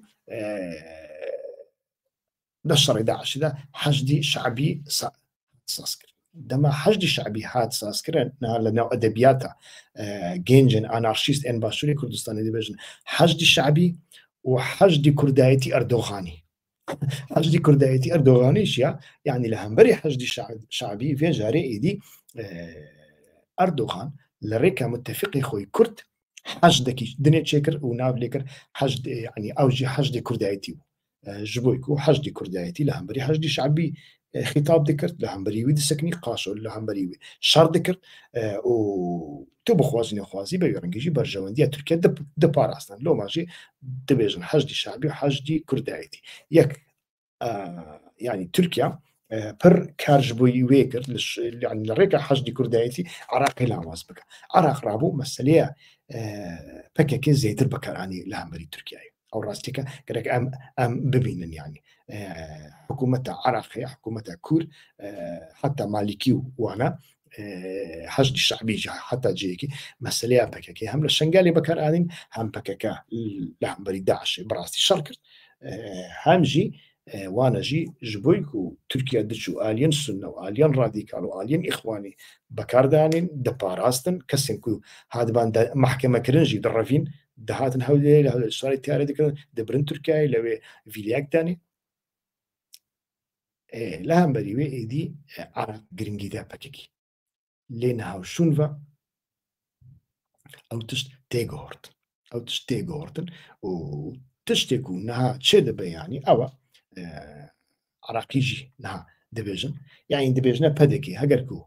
لە شەڕی داعشدا حەجدی شعبی ساس کرد دەما حەجدی شعبی هات ساسکردن لە ناو ئەدەبیاتە گەنجن ئانارشیست ئەن باشووری کوردستانی دەبێژن حەجدی شعبی و حەجدی کوردایەتی ئەردۆغانی [laughs] حشدي كردايتي أردوغانيشيا يعني لهمبري حشدي شعب شعبي في جاري إيدي آه، أردوغان لريكا متفقي خوي كرد حشدكي دنيا تشيكر وناب ليكر حشد يعني أوجي حشدي كردايتي آه، جبويكو حشدي كردايتي لهمبري حشدي شعبي خطاب بريوي دي سكني قاشو لا هم بريوي شار دەکرد آه، و تۆ بەخوازی نێخوازی بە ڕنگیژی بەرژەوەندیە تورکیا دەپاراستن لۆ ماژی دەبێژن هەشتی شابی دي حەشتی کوردایەتی یەک ینی تورکیا پر کارژبووی وێ کرد لە ڕێکە حەشتی کوردایەتی عراقی لاواز بکە عراق ڕابوو آه، زيدر پەکێکی يعني لا هم بري تركيا او راستيكا كذلك ام ام ببينن يعني آه، حكومه عراقي حكومه كور آه، حتى مالكيو وانا آه، حشد الشعبي حتى جيكي مسألة بكك هم للشنغالي بكر آدم هم بكك لهم بري داعش براستي شركر هم جي وانا جي جبويكو تركيا دجو آليان سنة و وآليان راديكال و وآليان إخواني بكاردانين دانين دباراستن كسينكو هاد بان محكمة كرنجي درافين دەهاتن هەولێ لە سواری تیارە دەکردن دەبرن تورکای لەوێ ڤیلیاکدانێ لە هەم بەری وێ ئیدی عراق گرنگیدا پەکێکی لێ نەهاوشونڤە ئەو تشت تێگۆرت ئەو تشت تێگۆرتن و تشتێک و نەها چێ دەبەیانی ئەوە عراقیژی نها دەبێژن یاین دەبێژنە پەدێکی هەگەر و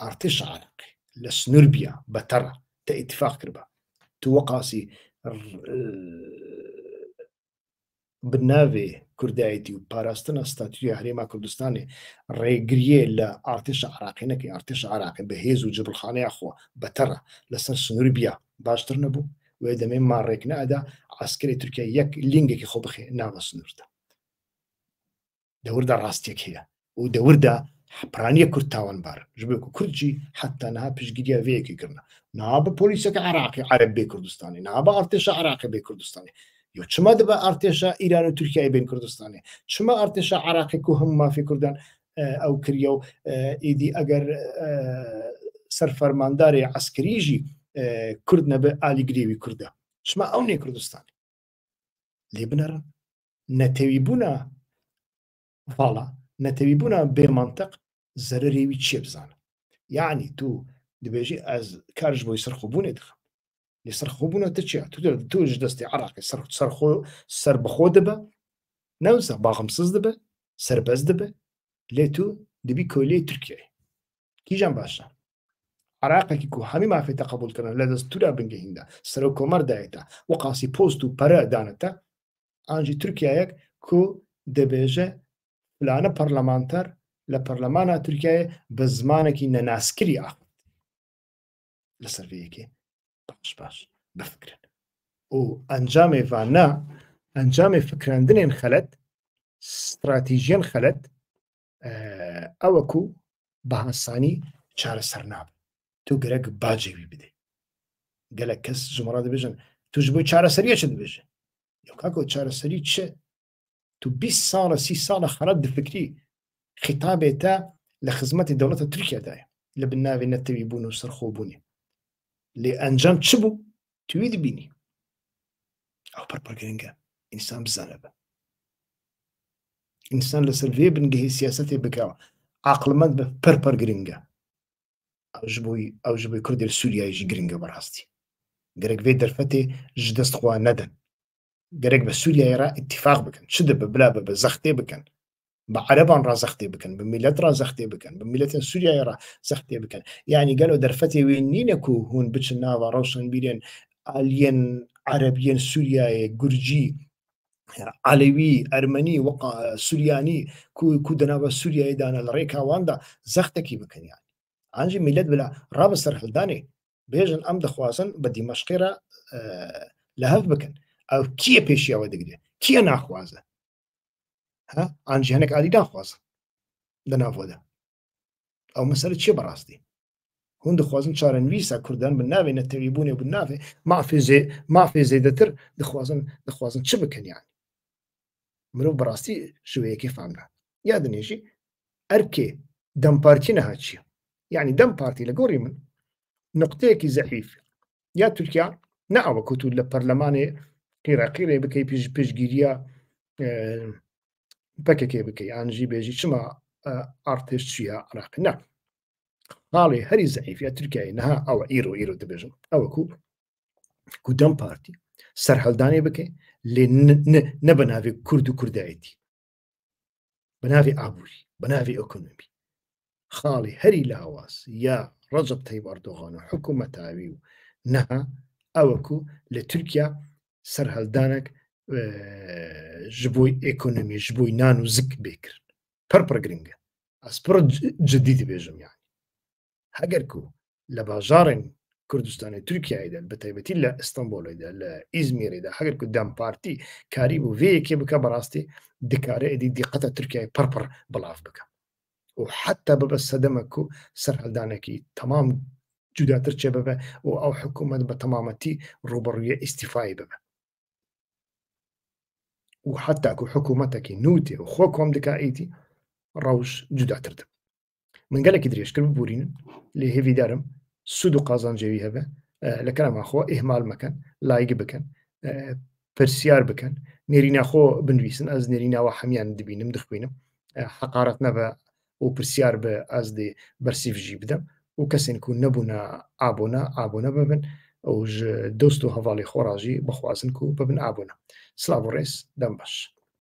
ئارتش عراق لە سنووربیا بەتەڕە تە ئیتفاق کردە توقعسي بناوێ کوردایەتی و پاراستنە ستاتوی هەرێما کوردستانی ڕێگریە لە ئارتش عراقینەکەی ئارتش عراقی بە هێز و جبلخانەیە خۆ بەتەڕە لەسەر سنووربیا باشتر نەبوو وێ دەمێ ماڕێک نادا ئاسکری تورکیا یەک لینگێکی خۆ بخێ ناوە سنووردا دەوردا ڕاستێک هەیە و دەوردا حپرانیە کورد تاوانبار ژبێک و کورجی حتا نها پشگیریە وەیەکی کردە نها بە پۆلیسەکە عراقی عرب بێ کوردستانی نها بە ئارتێشە عراقە بێ کوردستانی یو چما دەبە ئارتێشە ئیران و تورکای بین کوردستانی چما ئارتێشە عراقی و هەم مافی کوردان ئەو کریە و ئیدی ئەگەر سەرفەرمانداری عسکریژی کورد نەبە ئالیگرێوی کووردە چما ئەو نێ کوردستانی لێ بنەرن نەتەوی بوونە فاڵە نەتەوی بوونە بێمانتەق زەرەرێوی چێ بزانە یعنی تو دەبێژی ئەس کارش بۆی سەرخۆ بوونێ دەخم لێ سەرخۆ بوونە دەچیا تو توش دەستی عراقی سەر سەرخۆ سەر بەخۆ دەبە ناوسە باخم سز دەبە سربەز دەبە لێ تو دەبی کۆلیی تورکیای کیژان باشە عراقێکی و هەمی مافێتە قبولکردن لە دەست تورا بنگەهیندا سەر و کۆمەر دایێتە و قاسی پۆست و پەرە دانێتە ئاجی تورکایەک کو دەبێژە فلانە پەرلەمانتەر لە پەرلەمانە تورکایە بە زمانێکی نەناسکری ئاخ لسر فيكي باش باش بفكر و انجامي فانا انجامي فكران دنين خلت استراتيجيا خلت اوكو آه، بهانساني چار سرناب تو گرگ باجی بی بده گله کس زمراد بیشن تو جبوی چار سریه چند بیشن یو که که چار سریه چه تو بیس سال سی سال خراد ده فکری خطابه تا لخزمت دولت ترکیه دای لبنناوی نتوی بونو سرخو بونی لێ ئەنجام چ بوو توی دبینی ئەو پەرپەگرنگە ئینسان بزانە بە ئینسان لەسەر وێ بنگهی سیاستێ بکەوە عقلمەند بە پەرپەر گرنگە ئەوش بووی ئەوش بووی کوردی سووریایژی گرنگە بەڕاستی گەرەک وێ دەرفەتێ ژ دەستخوا نەدەن گەرەک بە سووریای ڕ اتفاق بکەن چ دە بە بلا بە بە زەختێ بکەن بعربان رازختي بكن بکەن رازختي بكن زەختی سوريا يرا زختي بكن يعني قالوا درفتي وين نينكو هون وی نینەک و هون بچن ناوە ڕەوشن بیرێن علوي ارمني سووریایە سورياني كو كو وەقع سوريا کودەناوە الريكا واندا لە بكن يعني انجي ئەنج بلا راب سرح هەلدانێ بيجن ام دخواسن بە دیمەشقێرە آه، لهف بكن او كي کیە پێشیەوە دەگرێت کیە ناخوازە ئەنجیانێک علی داخواز لە ناوۆدا ئەو مەسەر چی بەڕاستی هون دخوازن چارەنویسە کوردان بن ناوێنە تەویبوونی بن ناوێ مافێزێ مافێ زێدەتر دخوازن دخوازن چ بکەنیان مرۆڤ بەڕاستی شوەیەکی فامرا یا دنێژی ئەرکێ دەمپارتی نەهاچیە یعنی دەم پارتی لە گۆڕی من نقطەیەکی زەحیف یا تورکیا نەوە کووت لە پەرلەمانێ قیراقیرێ بکەی پێش پێشگیریە بەکێکێ بکەیانجی بێژی چما ئارتێش آه، چیە عراقی نە خاڵی هەری زعیفە ترکیای نەها ئەوە ئیرۆ ئیرۆ دەبێژم ئەوەکو گودەم پارتی سەررهەلدانێ بکەی لێ نەبەناوێ کورد و کوردایەتی بەناوی ئابووری اكونومي خالي هري لاواس يا رجب طيب اردوغان حكومة حکوومەتاوی نها اوكو لتركيا سر هل دانك ji بۆی ئێکۆنمی ji بۆی نان و زک بێکرد پەر پڕ گرنگە ئەسپڕ جدی دەبێژم یان هەگەر کو لە باژارن کوردستانی تورکیایدا بە تایبەتی لە ئەستەمبۆلەدا لە ئیزمیریدا هەگەر کو دام پارتی کاری بوو وەیەکێ بکە بەڕاستی دکارە ئەدی دیقەتە تورکای پەرپڕ بڵاف بکە و حتا ببە سەدەمەک و سەرهەلدانێکی تەمام جوداتر چێ ببە و ئەو حکوومەت بە تەمامەتی ڕوبڕویە ئیسیفای ببە و حتاکو حکوومەتەکی نووتێ و خۆ کۆم دکائیتی ڕەوش جوداتردم من گەلێکی درێژکرد بورین لێ هێویدارم سود و قازانجێوی هەبە لە کەرەماخۆ ئێمال مەکەن لایگ بکەن پرسیار بکەن نێری ناخۆ بنویسن ئەس نێری ناوە هەمیان دبینم دخوێنم حقارەت نەبە و پرسیار بە ئەس دێ بەرسیفژی بدەم و کەسێک و نەبوونا ئابوونا ئابووە ببن ئەو دۆست و هەواڵی خۆڕاژی بەخوازن و ببن ئابوونە سلااو ڕێز دەم باش.